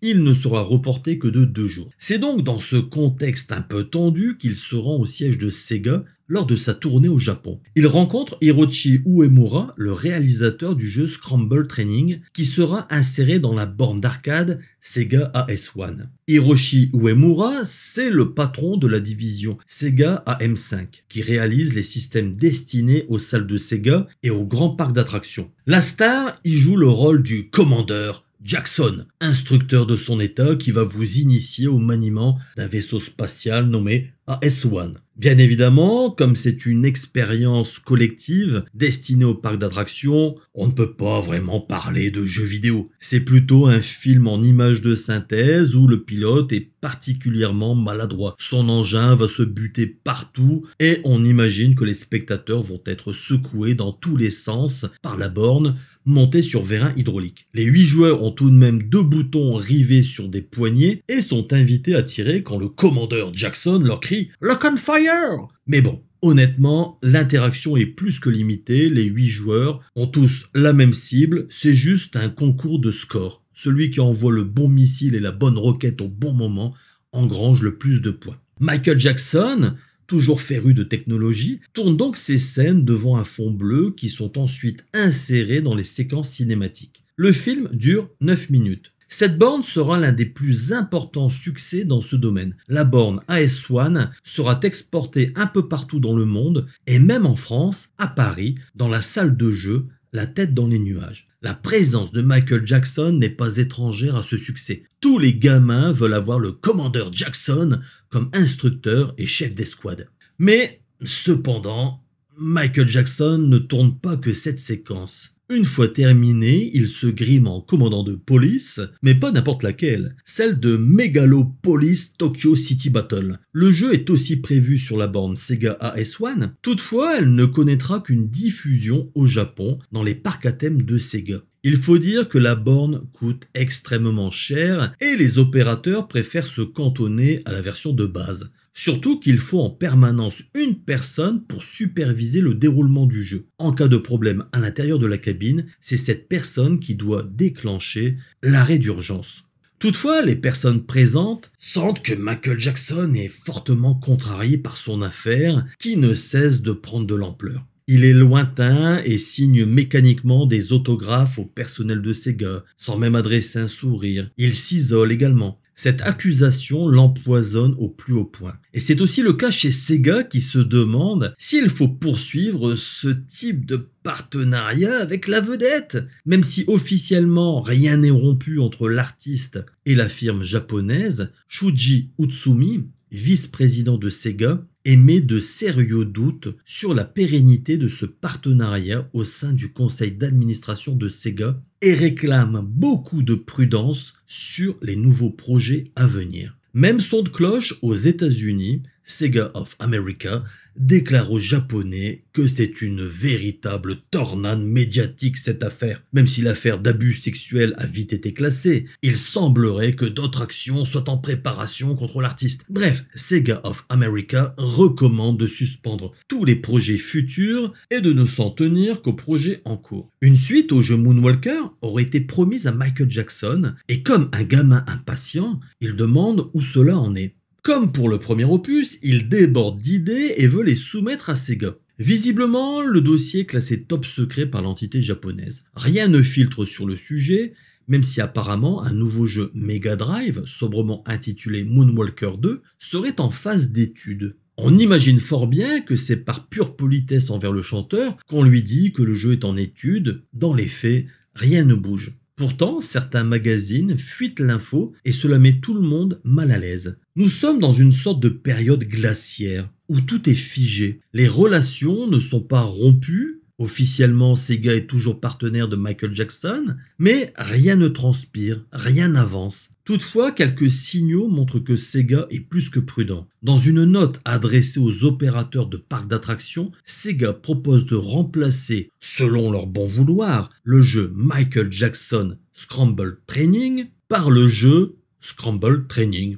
il ne sera reporté que de deux jours. C'est donc dans ce contexte un peu tendu qu'il se rend au siège de Sega lors de sa tournée au Japon. Il rencontre Hirochi Uemura, le réalisateur du jeu Scramble Training, qui sera inséré dans la borne d'arcade Sega AS1. Hiroshi Uemura, c'est le patron de la division Sega AM5, qui réalise les systèmes destinés aux salles de Sega et aux grands parcs d'attractions. La star y joue le rôle du commandeur Jackson, instructeur de son état qui va vous initier au maniement d'un vaisseau spatial nommé AS-1. Bien évidemment, comme c'est une expérience collective destinée au parc d'attractions, on ne peut pas vraiment parler de jeu vidéo. C'est plutôt un film en images de synthèse où le pilote est particulièrement maladroit. Son engin va se buter partout et on imagine que les spectateurs vont être secoués dans tous les sens par la borne monté sur vérin hydraulique. Les 8 joueurs ont tout de même deux boutons rivés sur des poignées et sont invités à tirer quand le commandeur Jackson leur crie Lock on fire Mais bon, Honnêtement, l'interaction est plus que limitée, les 8 joueurs ont tous la même cible, c'est juste un concours de score. Celui qui envoie le bon missile et la bonne roquette au bon moment engrange le plus de points. Michael Jackson toujours féru de technologie, tourne donc ces scènes devant un fond bleu qui sont ensuite insérées dans les séquences cinématiques. Le film dure 9 minutes. Cette borne sera l'un des plus importants succès dans ce domaine. La borne AS1 sera exportée un peu partout dans le monde et même en France, à Paris, dans la salle de jeu La tête dans les nuages. La présence de Michael Jackson n'est pas étrangère à ce succès. Tous les gamins veulent avoir le commandeur Jackson comme instructeur et chef d'escouade. Mais, cependant, Michael Jackson ne tourne pas que cette séquence. Une fois terminé, il se grime en commandant de police, mais pas n'importe laquelle, celle de Megalopolis Tokyo City Battle. Le jeu est aussi prévu sur la borne Sega AS1, toutefois elle ne connaîtra qu'une diffusion au Japon dans les parcs à thème de Sega. Il faut dire que la borne coûte extrêmement cher et les opérateurs préfèrent se cantonner à la version de base. Surtout qu'il faut en permanence une personne pour superviser le déroulement du jeu. En cas de problème à l'intérieur de la cabine, c'est cette personne qui doit déclencher l'arrêt d'urgence. Toutefois, les personnes présentes sentent que Michael Jackson est fortement contrarié par son affaire qui ne cesse de prendre de l'ampleur. Il est lointain et signe mécaniquement des autographes au personnel de Sega, sans même adresser un sourire. Il s'isole également. Cette accusation l'empoisonne au plus haut point. Et c'est aussi le cas chez Sega qui se demande s'il faut poursuivre ce type de partenariat avec la vedette. Même si officiellement rien n'est rompu entre l'artiste et la firme japonaise, Shuji Utsumi, vice-président de Sega, émet de sérieux doutes sur la pérennité de ce partenariat au sein du conseil d'administration de Sega et réclame beaucoup de prudence sur les nouveaux projets à venir. Même son de cloche aux États-Unis, Sega of America, déclare aux Japonais que c'est une véritable tornade médiatique cette affaire. Même si l'affaire d'abus sexuels a vite été classée, il semblerait que d'autres actions soient en préparation contre l'artiste. Bref, Sega of America recommande de suspendre tous les projets futurs et de ne s'en tenir qu'aux projets en cours. Une suite au jeu Moonwalker aurait été promise à Michael Jackson et comme un gamin impatient, il demande où cela en est. Comme pour le premier opus, il déborde d'idées et veut les soumettre à Sega. Visiblement, le dossier est classé top secret par l'entité japonaise. Rien ne filtre sur le sujet, même si apparemment un nouveau jeu Mega Drive, sobrement intitulé Moonwalker 2, serait en phase d'étude. On imagine fort bien que c'est par pure politesse envers le chanteur qu'on lui dit que le jeu est en étude, dans les faits, rien ne bouge. Pourtant, certains magazines fuitent l'info et cela met tout le monde mal à l'aise. Nous sommes dans une sorte de période glaciaire où tout est figé. Les relations ne sont pas rompues. Officiellement, Sega est toujours partenaire de Michael Jackson, mais rien ne transpire, rien n'avance. Toutefois, quelques signaux montrent que Sega est plus que prudent. Dans une note adressée aux opérateurs de parcs d'attractions, Sega propose de remplacer, selon leur bon vouloir, le jeu Michael Jackson Scramble Training par le jeu Scramble Training.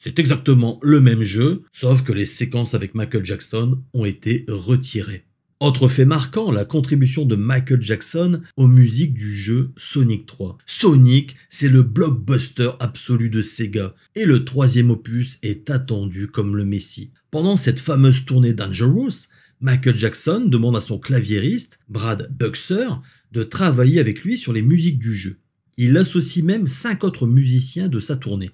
C'est exactement le même jeu, sauf que les séquences avec Michael Jackson ont été retirées. Autre fait marquant, la contribution de Michael Jackson aux musiques du jeu Sonic 3. Sonic, c'est le blockbuster absolu de Sega, et le troisième opus est attendu comme le Messie. Pendant cette fameuse tournée Dangerous, Michael Jackson demande à son claviériste, Brad Buxer, de travailler avec lui sur les musiques du jeu. Il associe même cinq autres musiciens de sa tournée.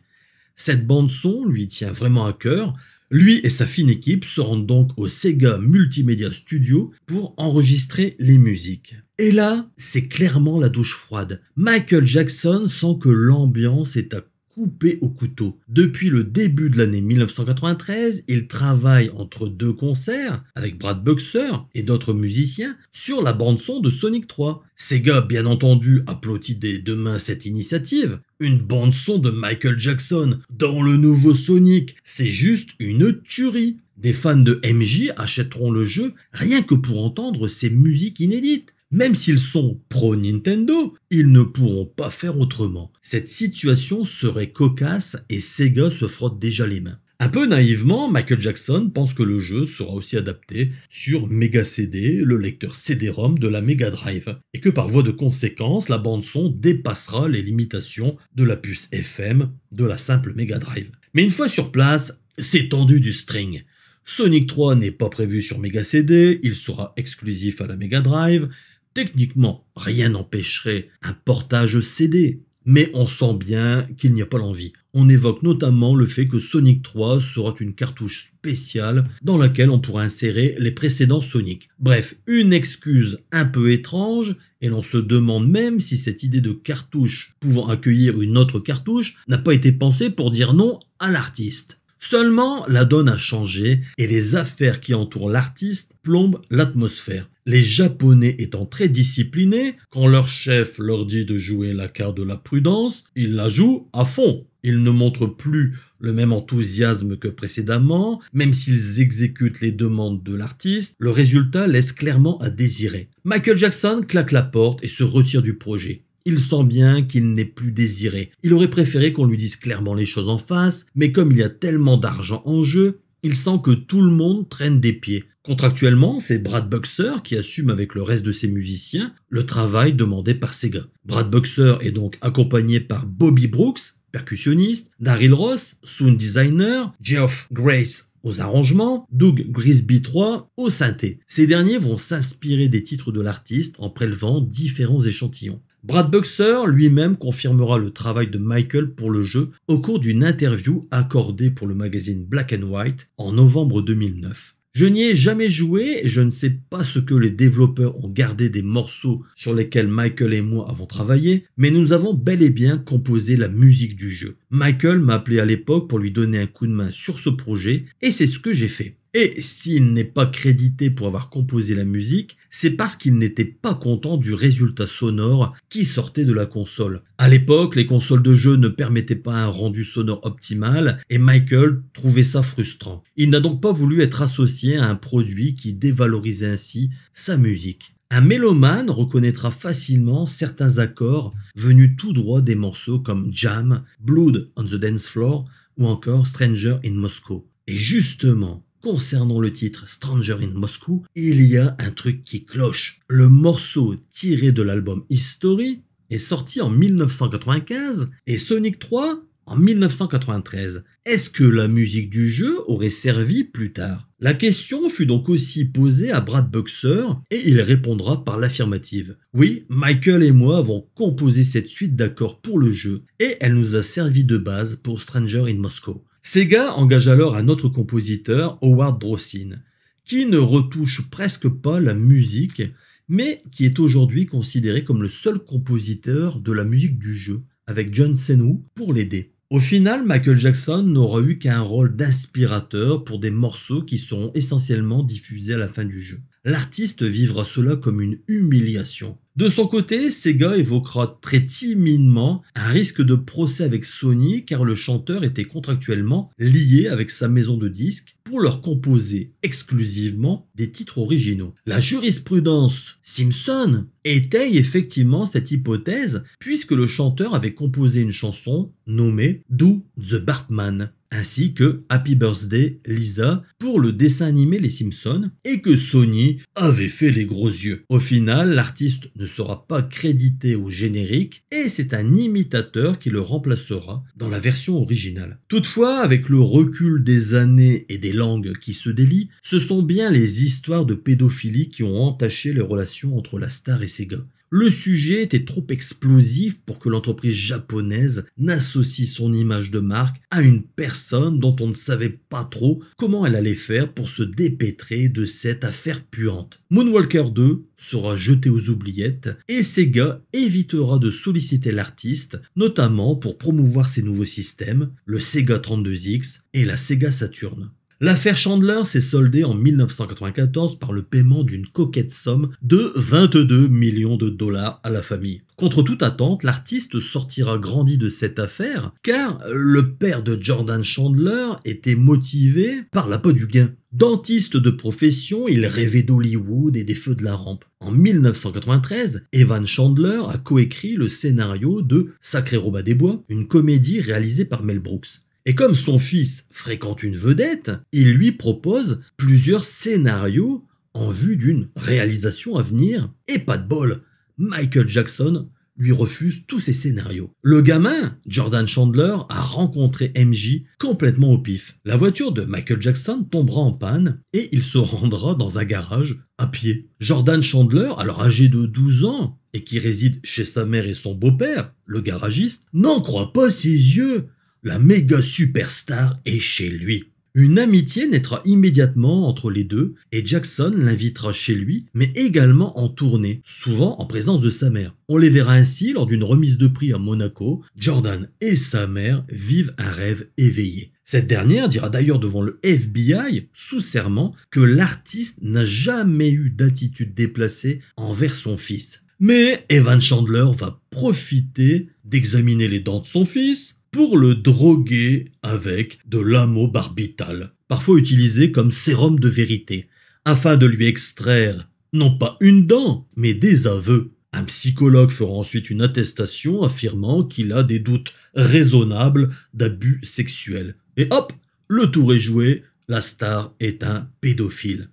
Cette bande son lui tient vraiment à cœur, lui et sa fine équipe se rendent donc au Sega Multimedia Studio pour enregistrer les musiques. Et là, c'est clairement la douche froide. Michael Jackson sent que l'ambiance est à coupé au couteau. Depuis le début de l'année 1993, il travaille entre deux concerts avec Brad Boxer et d'autres musiciens sur la bande-son de Sonic 3. Sega, bien entendu, applaudit dès demain cette initiative. Une bande-son de Michael Jackson dans le nouveau Sonic, c'est juste une tuerie. Des fans de MJ achèteront le jeu rien que pour entendre ces musiques inédites. Même s'ils sont pro-Nintendo, ils ne pourront pas faire autrement. Cette situation serait cocasse et Sega se frotte déjà les mains. Un peu naïvement, Michael Jackson pense que le jeu sera aussi adapté sur Mega CD, le lecteur CD-ROM de la Mega Drive, et que par voie de conséquence, la bande-son dépassera les limitations de la puce FM de la simple Mega Drive. Mais une fois sur place, c'est tendu du string. Sonic 3 n'est pas prévu sur Mega CD, il sera exclusif à la Mega Drive, Techniquement, rien n'empêcherait un portage CD, mais on sent bien qu'il n'y a pas l'envie. On évoque notamment le fait que Sonic 3 sera une cartouche spéciale dans laquelle on pourra insérer les précédents Sonic. Bref, une excuse un peu étrange et l'on se demande même si cette idée de cartouche pouvant accueillir une autre cartouche n'a pas été pensée pour dire non à l'artiste. Seulement, la donne a changé et les affaires qui entourent l'artiste plombent l'atmosphère. Les Japonais étant très disciplinés, quand leur chef leur dit de jouer la carte de la prudence, ils la jouent à fond. Ils ne montrent plus le même enthousiasme que précédemment, même s'ils exécutent les demandes de l'artiste, le résultat laisse clairement à désirer. Michael Jackson claque la porte et se retire du projet. Il sent bien qu'il n'est plus désiré. Il aurait préféré qu'on lui dise clairement les choses en face, mais comme il y a tellement d'argent en jeu, il sent que tout le monde traîne des pieds. Contractuellement, c'est Brad Boxer qui assume avec le reste de ses musiciens le travail demandé par Sega. Brad Boxer est donc accompagné par Bobby Brooks, percussionniste, Daryl Ross, sound designer, Geoff Grace aux arrangements, Doug Grisby III au synthé. Ces derniers vont s'inspirer des titres de l'artiste en prélevant différents échantillons. Brad Boxer lui-même confirmera le travail de Michael pour le jeu au cours d'une interview accordée pour le magazine Black and White en novembre 2009. Je n'y ai jamais joué et je ne sais pas ce que les développeurs ont gardé des morceaux sur lesquels Michael et moi avons travaillé, mais nous avons bel et bien composé la musique du jeu. Michael m'a appelé à l'époque pour lui donner un coup de main sur ce projet et c'est ce que j'ai fait. Et s'il n'est pas crédité pour avoir composé la musique, c'est parce qu'il n'était pas content du résultat sonore qui sortait de la console. À l'époque, les consoles de jeu ne permettaient pas un rendu sonore optimal et Michael trouvait ça frustrant. Il n'a donc pas voulu être associé à un produit qui dévalorisait ainsi sa musique. Un mélomane reconnaîtra facilement certains accords venus tout droit des morceaux comme Jam, Blood on the Dance Floor ou encore Stranger in Moscow. Et justement, concernant le titre Stranger in Moscow, il y a un truc qui cloche. Le morceau tiré de l'album History est sorti en 1995 et Sonic 3 en 1993. Est-ce que la musique du jeu aurait servi plus tard La question fut donc aussi posée à Brad Buxer et il répondra par l'affirmative. Oui, Michael et moi avons composé cette suite d'accords pour le jeu et elle nous a servi de base pour Stranger in Moscow. Sega engage alors un autre compositeur, Howard Drossin, qui ne retouche presque pas la musique, mais qui est aujourd'hui considéré comme le seul compositeur de la musique du jeu, avec John Senou pour l'aider. Au final, Michael Jackson n'aura eu qu'un rôle d'inspirateur pour des morceaux qui seront essentiellement diffusés à la fin du jeu l'artiste vivra cela comme une humiliation. De son côté, Sega évoquera très timidement un risque de procès avec Sony car le chanteur était contractuellement lié avec sa maison de disques pour leur composer exclusivement des titres originaux. La jurisprudence Simpson étaye effectivement cette hypothèse puisque le chanteur avait composé une chanson nommée Do the Bartman ainsi que Happy Birthday Lisa pour le dessin animé Les Simpsons et que Sony avait fait les gros yeux. Au final, l'artiste ne sera pas crédité au générique et c'est un imitateur qui le remplacera dans la version originale. Toutefois, avec le recul des années et des langues qui se délient, ce sont bien les histoires de pédophilie qui ont entaché les relations entre la star et ses gars. Le sujet était trop explosif pour que l'entreprise japonaise n'associe son image de marque à une personne dont on ne savait pas trop comment elle allait faire pour se dépêtrer de cette affaire puante. Moonwalker 2 sera jeté aux oubliettes et Sega évitera de solliciter l'artiste, notamment pour promouvoir ses nouveaux systèmes, le Sega 32X et la Sega Saturn. L'affaire Chandler s'est soldée en 1994 par le paiement d'une coquette somme de 22 millions de dollars à la famille. Contre toute attente, l'artiste sortira grandi de cette affaire car le père de Jordan Chandler était motivé par la peau du gain. Dentiste de profession, il rêvait d'Hollywood et des feux de la rampe. En 1993, Evan Chandler a coécrit le scénario de Sacré Robin des Bois, une comédie réalisée par Mel Brooks. Et comme son fils fréquente une vedette, il lui propose plusieurs scénarios en vue d'une réalisation à venir. Et pas de bol, Michael Jackson lui refuse tous ces scénarios. Le gamin, Jordan Chandler, a rencontré MJ complètement au pif. La voiture de Michael Jackson tombera en panne et il se rendra dans un garage à pied. Jordan Chandler, alors âgé de 12 ans et qui réside chez sa mère et son beau-père, le garagiste, n'en croit pas ses yeux. La méga superstar est chez lui. Une amitié naîtra immédiatement entre les deux et Jackson l'invitera chez lui, mais également en tournée, souvent en présence de sa mère. On les verra ainsi lors d'une remise de prix à Monaco. Jordan et sa mère vivent un rêve éveillé. Cette dernière dira d'ailleurs devant le FBI, sous serment, que l'artiste n'a jamais eu d'attitude déplacée envers son fils. Mais Evan Chandler va profiter d'examiner les dents de son fils, pour le droguer avec de l'amobarbital, parfois utilisé comme sérum de vérité, afin de lui extraire non pas une dent, mais des aveux. Un psychologue fera ensuite une attestation affirmant qu'il a des doutes raisonnables d'abus sexuels. Et hop, le tour est joué, la star est un pédophile.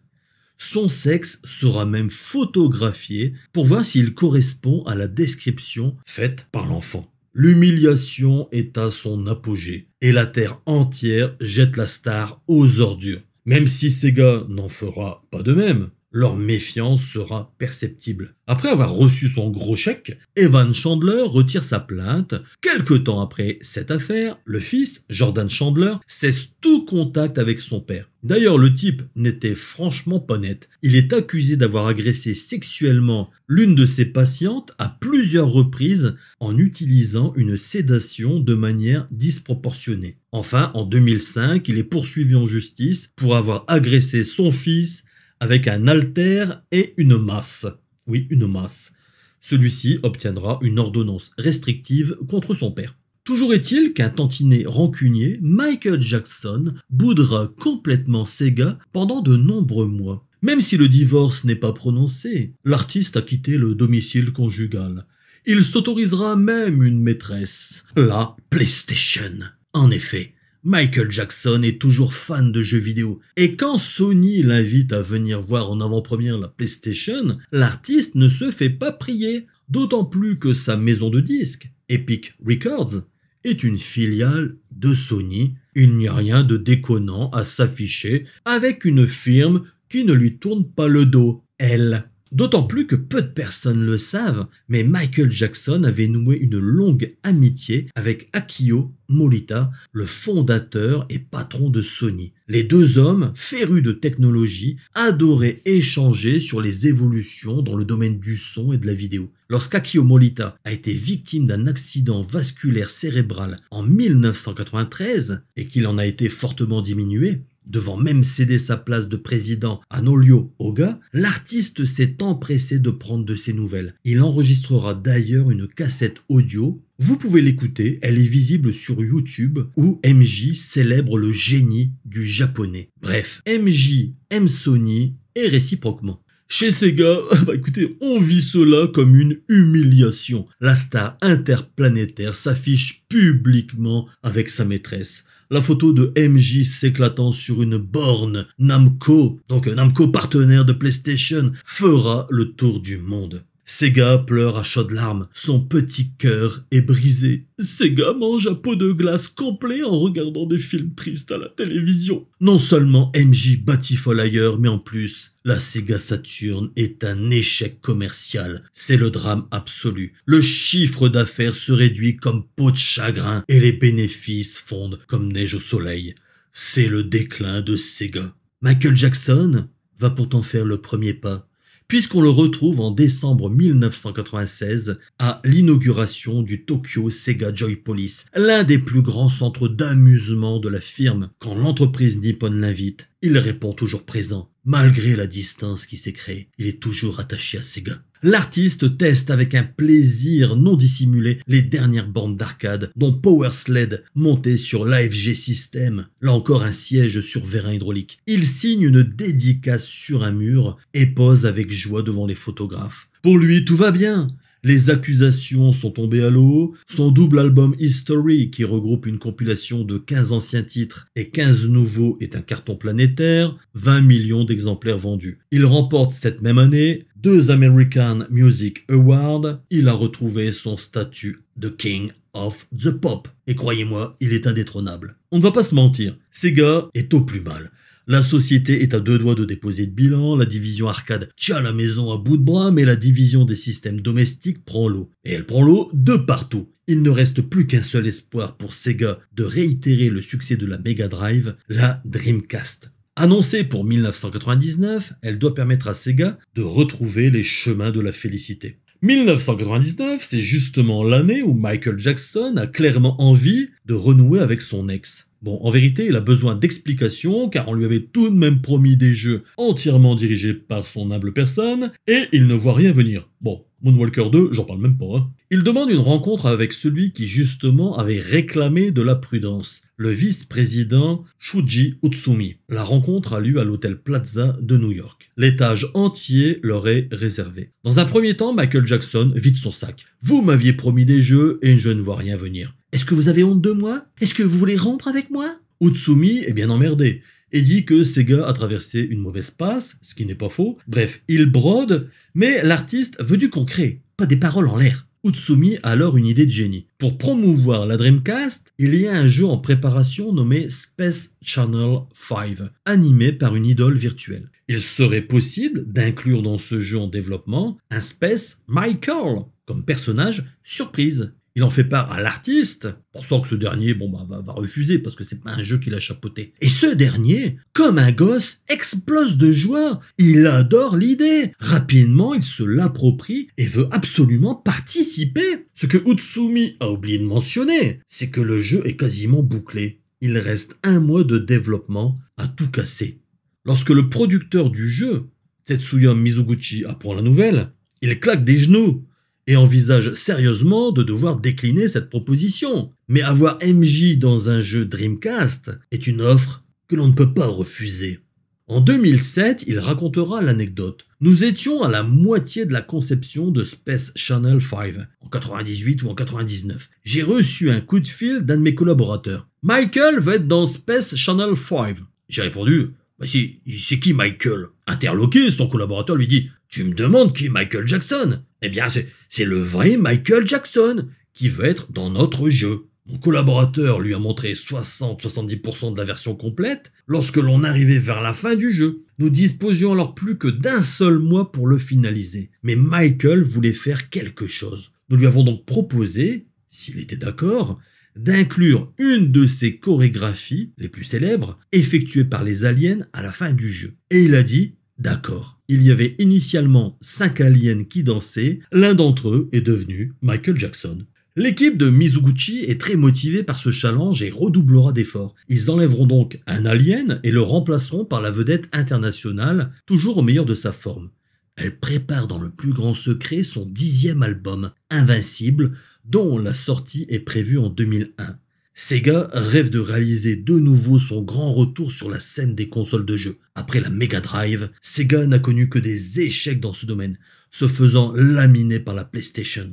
Son sexe sera même photographié pour voir s'il correspond à la description faite par l'enfant. L'humiliation est à son apogée et la terre entière jette la star aux ordures. Même si Sega n'en fera pas de même, leur méfiance sera perceptible. Après avoir reçu son gros chèque, Evan Chandler retire sa plainte. Quelque temps après cette affaire, le fils, Jordan Chandler, cesse tout contact avec son père. D'ailleurs, le type n'était franchement pas net. Il est accusé d'avoir agressé sexuellement l'une de ses patientes à plusieurs reprises en utilisant une sédation de manière disproportionnée. Enfin, en 2005, il est poursuivi en justice pour avoir agressé son fils avec un alter et une masse. Oui, une masse. Celui-ci obtiendra une ordonnance restrictive contre son père. Toujours est-il qu'un tantinet rancunier, Michael Jackson, boudra complètement Sega pendant de nombreux mois. Même si le divorce n'est pas prononcé, l'artiste a quitté le domicile conjugal. Il s'autorisera même une maîtresse, la PlayStation. En effet, Michael Jackson est toujours fan de jeux vidéo. Et quand Sony l'invite à venir voir en avant-première la PlayStation, l'artiste ne se fait pas prier. D'autant plus que sa maison de disques, Epic Records, est une filiale de Sony. Il n'y a rien de déconnant à s'afficher avec une firme qui ne lui tourne pas le dos, elle. D'autant plus que peu de personnes le savent, mais Michael Jackson avait noué une longue amitié avec Akio Morita, le fondateur et patron de Sony. Les deux hommes, férus de technologie, adoraient échanger sur les évolutions dans le domaine du son et de la vidéo. Lorsqu'Akio Morita a été victime d'un accident vasculaire cérébral en 1993 et qu'il en a été fortement diminué, Devant même céder sa place de président à Nolio Oga, l'artiste s'est empressé de prendre de ses nouvelles. Il enregistrera d'ailleurs une cassette audio. Vous pouvez l'écouter, elle est visible sur YouTube où MJ célèbre le génie du japonais. Bref, MJ aime Sony et réciproquement. Chez Sega, (laughs) bah écoutez, on vit cela comme une humiliation. La star interplanétaire s'affiche publiquement avec sa maîtresse la photo de MJ s'éclatant sur une borne Namco, donc Namco partenaire de PlayStation, fera le tour du monde. Sega pleure à chaudes larmes, son petit cœur est brisé. Sega mange un pot de glace complet en regardant des films tristes à la télévision. Non seulement MJ batifole ailleurs, mais en plus, la Sega Saturn est un échec commercial. C'est le drame absolu. Le chiffre d'affaires se réduit comme peau de chagrin et les bénéfices fondent comme neige au soleil. C'est le déclin de Sega. Michael Jackson va pourtant faire le premier pas puisqu'on le retrouve en décembre 1996 à l'inauguration du Tokyo Sega Joy Police, l'un des plus grands centres d'amusement de la firme. Quand l'entreprise Nippon l'invite, il répond toujours présent. Malgré la distance qui s'est créée, il est toujours attaché à ses gars. L'artiste teste avec un plaisir non dissimulé les dernières bandes d'arcade, dont Power Sled, monté sur l'AFG System, là encore un siège sur vérin hydraulique. Il signe une dédicace sur un mur et pose avec joie devant les photographes. Pour lui, tout va bien. Les accusations sont tombées à l'eau. Son double album History, qui regroupe une compilation de 15 anciens titres et 15 nouveaux, est un carton planétaire, 20 millions d'exemplaires vendus. Il remporte cette même année deux American Music Awards. Il a retrouvé son statut de King of the Pop. Et croyez-moi, il est indétrônable. On ne va pas se mentir, Sega est au plus mal. La société est à deux doigts de déposer le bilan, la division arcade tient la maison à bout de bras, mais la division des systèmes domestiques prend l'eau. Et elle prend l'eau de partout. Il ne reste plus qu'un seul espoir pour Sega de réitérer le succès de la Mega Drive, la Dreamcast. Annoncée pour 1999, elle doit permettre à Sega de retrouver les chemins de la félicité. 1999, c'est justement l'année où Michael Jackson a clairement envie de renouer avec son ex. Bon, en vérité, il a besoin d'explications car on lui avait tout de même promis des jeux entièrement dirigés par son humble personne et il ne voit rien venir. Bon, Moonwalker 2, j'en parle même pas. Hein. Il demande une rencontre avec celui qui justement avait réclamé de la prudence, le vice-président Shuji Utsumi. La rencontre a lieu à l'hôtel Plaza de New York. L'étage entier leur est réservé. Dans un premier temps, Michael Jackson vide son sac. Vous m'aviez promis des jeux et je ne vois rien venir. Est-ce que vous avez honte de moi Est-ce que vous voulez rompre avec moi Utsumi est bien emmerdé et dit que Sega a traversé une mauvaise passe, ce qui n'est pas faux. Bref, il brode, mais l'artiste veut du concret, pas des paroles en l'air. Utsumi a alors une idée de génie. Pour promouvoir la Dreamcast, il y a un jeu en préparation nommé Space Channel 5, animé par une idole virtuelle. Il serait possible d'inclure dans ce jeu en développement un Space Michael comme personnage surprise. Il en fait part à l'artiste, pensant que ce dernier bon, bah, va, refuser parce que c'est pas un jeu qu'il a chapeauté. Et ce dernier, comme un gosse, explose de joie. Il adore l'idée. Rapidement, il se l'approprie et veut absolument participer. Ce que Utsumi a oublié de mentionner, c'est que le jeu est quasiment bouclé. Il reste un mois de développement à tout casser. Lorsque le producteur du jeu, Tetsuya Mizuguchi, apprend la nouvelle, il claque des genoux et envisage sérieusement de devoir décliner cette proposition. Mais avoir MJ dans un jeu Dreamcast est une offre que l'on ne peut pas refuser. En 2007, il racontera l'anecdote. Nous étions à la moitié de la conception de Space Channel 5, en 98 ou en 99. J'ai reçu un coup de fil d'un de mes collaborateurs. Michael va être dans Space Channel 5. J'ai répondu, bah c'est qui Michael Interloqué, son collaborateur lui dit, tu me demandes qui est Michael Jackson Eh bien, c'est le vrai Michael Jackson qui veut être dans notre jeu. Mon collaborateur lui a montré 60-70% de la version complète lorsque l'on arrivait vers la fin du jeu. Nous disposions alors plus que d'un seul mois pour le finaliser. Mais Michael voulait faire quelque chose. Nous lui avons donc proposé, s'il était d'accord, d'inclure une de ses chorégraphies les plus célèbres effectuées par les aliens à la fin du jeu. Et il a dit D'accord. Il y avait initialement cinq aliens qui dansaient, l'un d'entre eux est devenu Michael Jackson. L'équipe de Mizuguchi est très motivée par ce challenge et redoublera d'efforts. Ils enlèveront donc un alien et le remplaceront par la vedette internationale, toujours au meilleur de sa forme. Elle prépare dans le plus grand secret son dixième album, Invincible, dont la sortie est prévue en 2001. Sega rêve de réaliser de nouveau son grand retour sur la scène des consoles de jeu. Après la Mega Drive, Sega n'a connu que des échecs dans ce domaine, se faisant laminer par la PlayStation.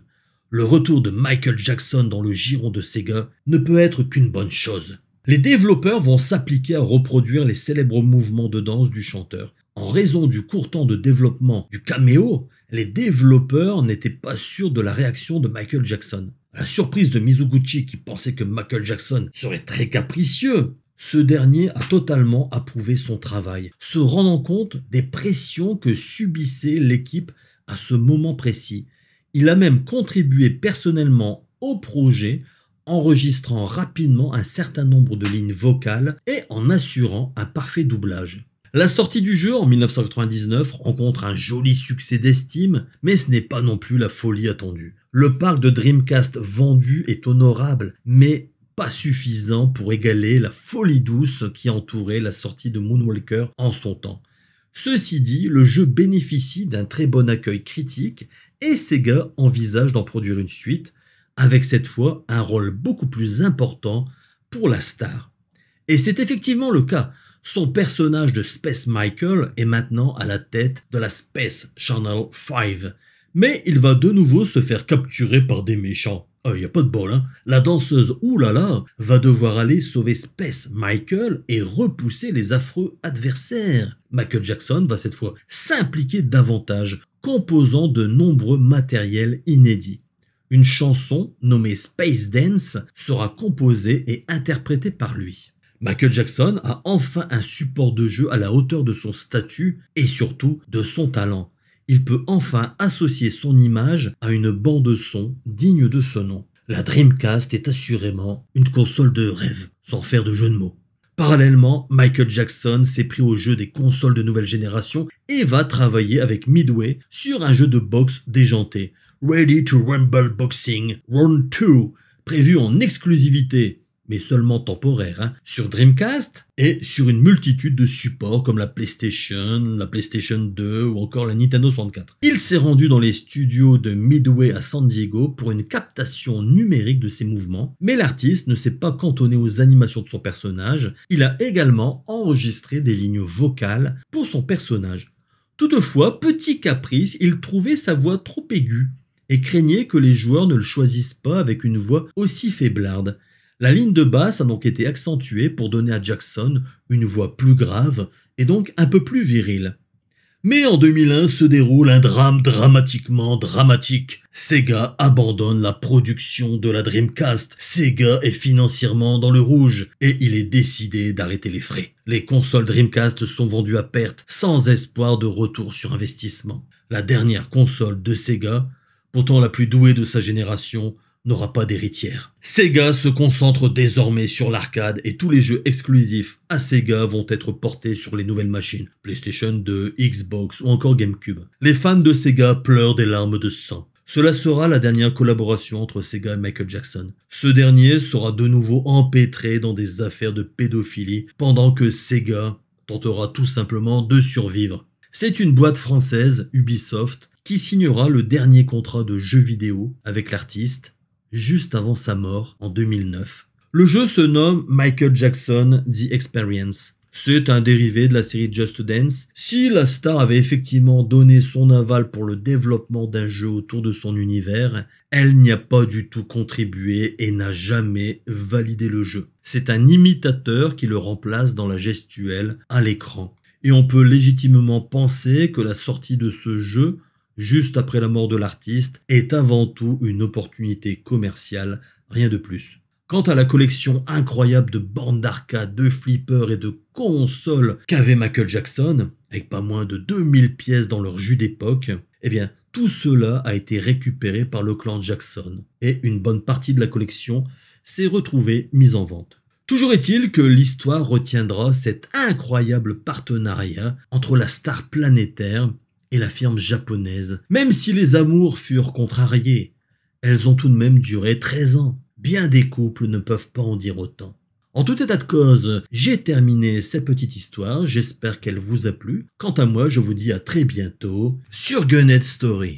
Le retour de Michael Jackson dans le giron de Sega ne peut être qu'une bonne chose. Les développeurs vont s'appliquer à reproduire les célèbres mouvements de danse du chanteur, en raison du court temps de développement du caméo, les développeurs n'étaient pas sûrs de la réaction de Michael Jackson. La surprise de Mizuguchi qui pensait que Michael Jackson serait très capricieux ce dernier a totalement approuvé son travail, se rendant compte des pressions que subissait l'équipe à ce moment précis. Il a même contribué personnellement au projet, enregistrant rapidement un certain nombre de lignes vocales et en assurant un parfait doublage. La sortie du jeu en 1999 rencontre un joli succès d'estime, mais ce n'est pas non plus la folie attendue. Le parc de Dreamcast vendu est honorable, mais pas suffisant pour égaler la folie douce qui entourait la sortie de Moonwalker en son temps. Ceci dit, le jeu bénéficie d'un très bon accueil critique et Sega envisage d'en produire une suite, avec cette fois un rôle beaucoup plus important pour la star. Et c'est effectivement le cas. Son personnage de Space Michael est maintenant à la tête de la Space Channel 5, mais il va de nouveau se faire capturer par des méchants. Il euh, n'y a pas de bol, hein. La danseuse, oulala, va devoir aller sauver Space Michael et repousser les affreux adversaires. Michael Jackson va cette fois s'impliquer davantage, composant de nombreux matériels inédits. Une chanson nommée Space Dance sera composée et interprétée par lui. Michael Jackson a enfin un support de jeu à la hauteur de son statut et surtout de son talent il peut enfin associer son image à une bande son digne de ce nom. La Dreamcast est assurément une console de rêve, sans faire de jeu de mots. Parallèlement, Michael Jackson s'est pris au jeu des consoles de nouvelle génération et va travailler avec Midway sur un jeu de boxe déjanté, Ready to Rumble Boxing Round 2, prévu en exclusivité mais seulement temporaire, hein. sur Dreamcast et sur une multitude de supports comme la PlayStation, la PlayStation 2 ou encore la Nintendo 64. Il s'est rendu dans les studios de Midway à San Diego pour une captation numérique de ses mouvements, mais l'artiste ne s'est pas cantonné aux animations de son personnage, il a également enregistré des lignes vocales pour son personnage. Toutefois, petit caprice, il trouvait sa voix trop aiguë et craignait que les joueurs ne le choisissent pas avec une voix aussi faiblarde. La ligne de basse a donc été accentuée pour donner à Jackson une voix plus grave et donc un peu plus virile. Mais en 2001 se déroule un drame dramatiquement dramatique. Sega abandonne la production de la Dreamcast. Sega est financièrement dans le rouge et il est décidé d'arrêter les frais. Les consoles Dreamcast sont vendues à perte sans espoir de retour sur investissement. La dernière console de Sega, pourtant la plus douée de sa génération, n'aura pas d'héritière. Sega se concentre désormais sur l'arcade et tous les jeux exclusifs à Sega vont être portés sur les nouvelles machines, PlayStation 2, Xbox ou encore GameCube. Les fans de Sega pleurent des larmes de sang. Cela sera la dernière collaboration entre Sega et Michael Jackson. Ce dernier sera de nouveau empêtré dans des affaires de pédophilie pendant que Sega tentera tout simplement de survivre. C'est une boîte française, Ubisoft, qui signera le dernier contrat de jeux vidéo avec l'artiste juste avant sa mort en 2009. Le jeu se nomme Michael Jackson The Experience. C'est un dérivé de la série Just Dance. Si la star avait effectivement donné son aval pour le développement d'un jeu autour de son univers, elle n'y a pas du tout contribué et n'a jamais validé le jeu. C'est un imitateur qui le remplace dans la gestuelle à l'écran. Et on peut légitimement penser que la sortie de ce jeu juste après la mort de l'artiste, est avant tout une opportunité commerciale, rien de plus. Quant à la collection incroyable de bandes d'arcade, de flippers et de consoles qu'avait Michael Jackson, avec pas moins de 2000 pièces dans leur jus d'époque, eh bien, tout cela a été récupéré par le clan Jackson, et une bonne partie de la collection s'est retrouvée mise en vente. Toujours est-il que l'histoire retiendra cet incroyable partenariat entre la star planétaire et la firme japonaise, même si les amours furent contrariés. Elles ont tout de même duré 13 ans. Bien des couples ne peuvent pas en dire autant. En tout état de cause, j'ai terminé cette petite histoire, j'espère qu'elle vous a plu. Quant à moi, je vous dis à très bientôt sur Gunnet Story.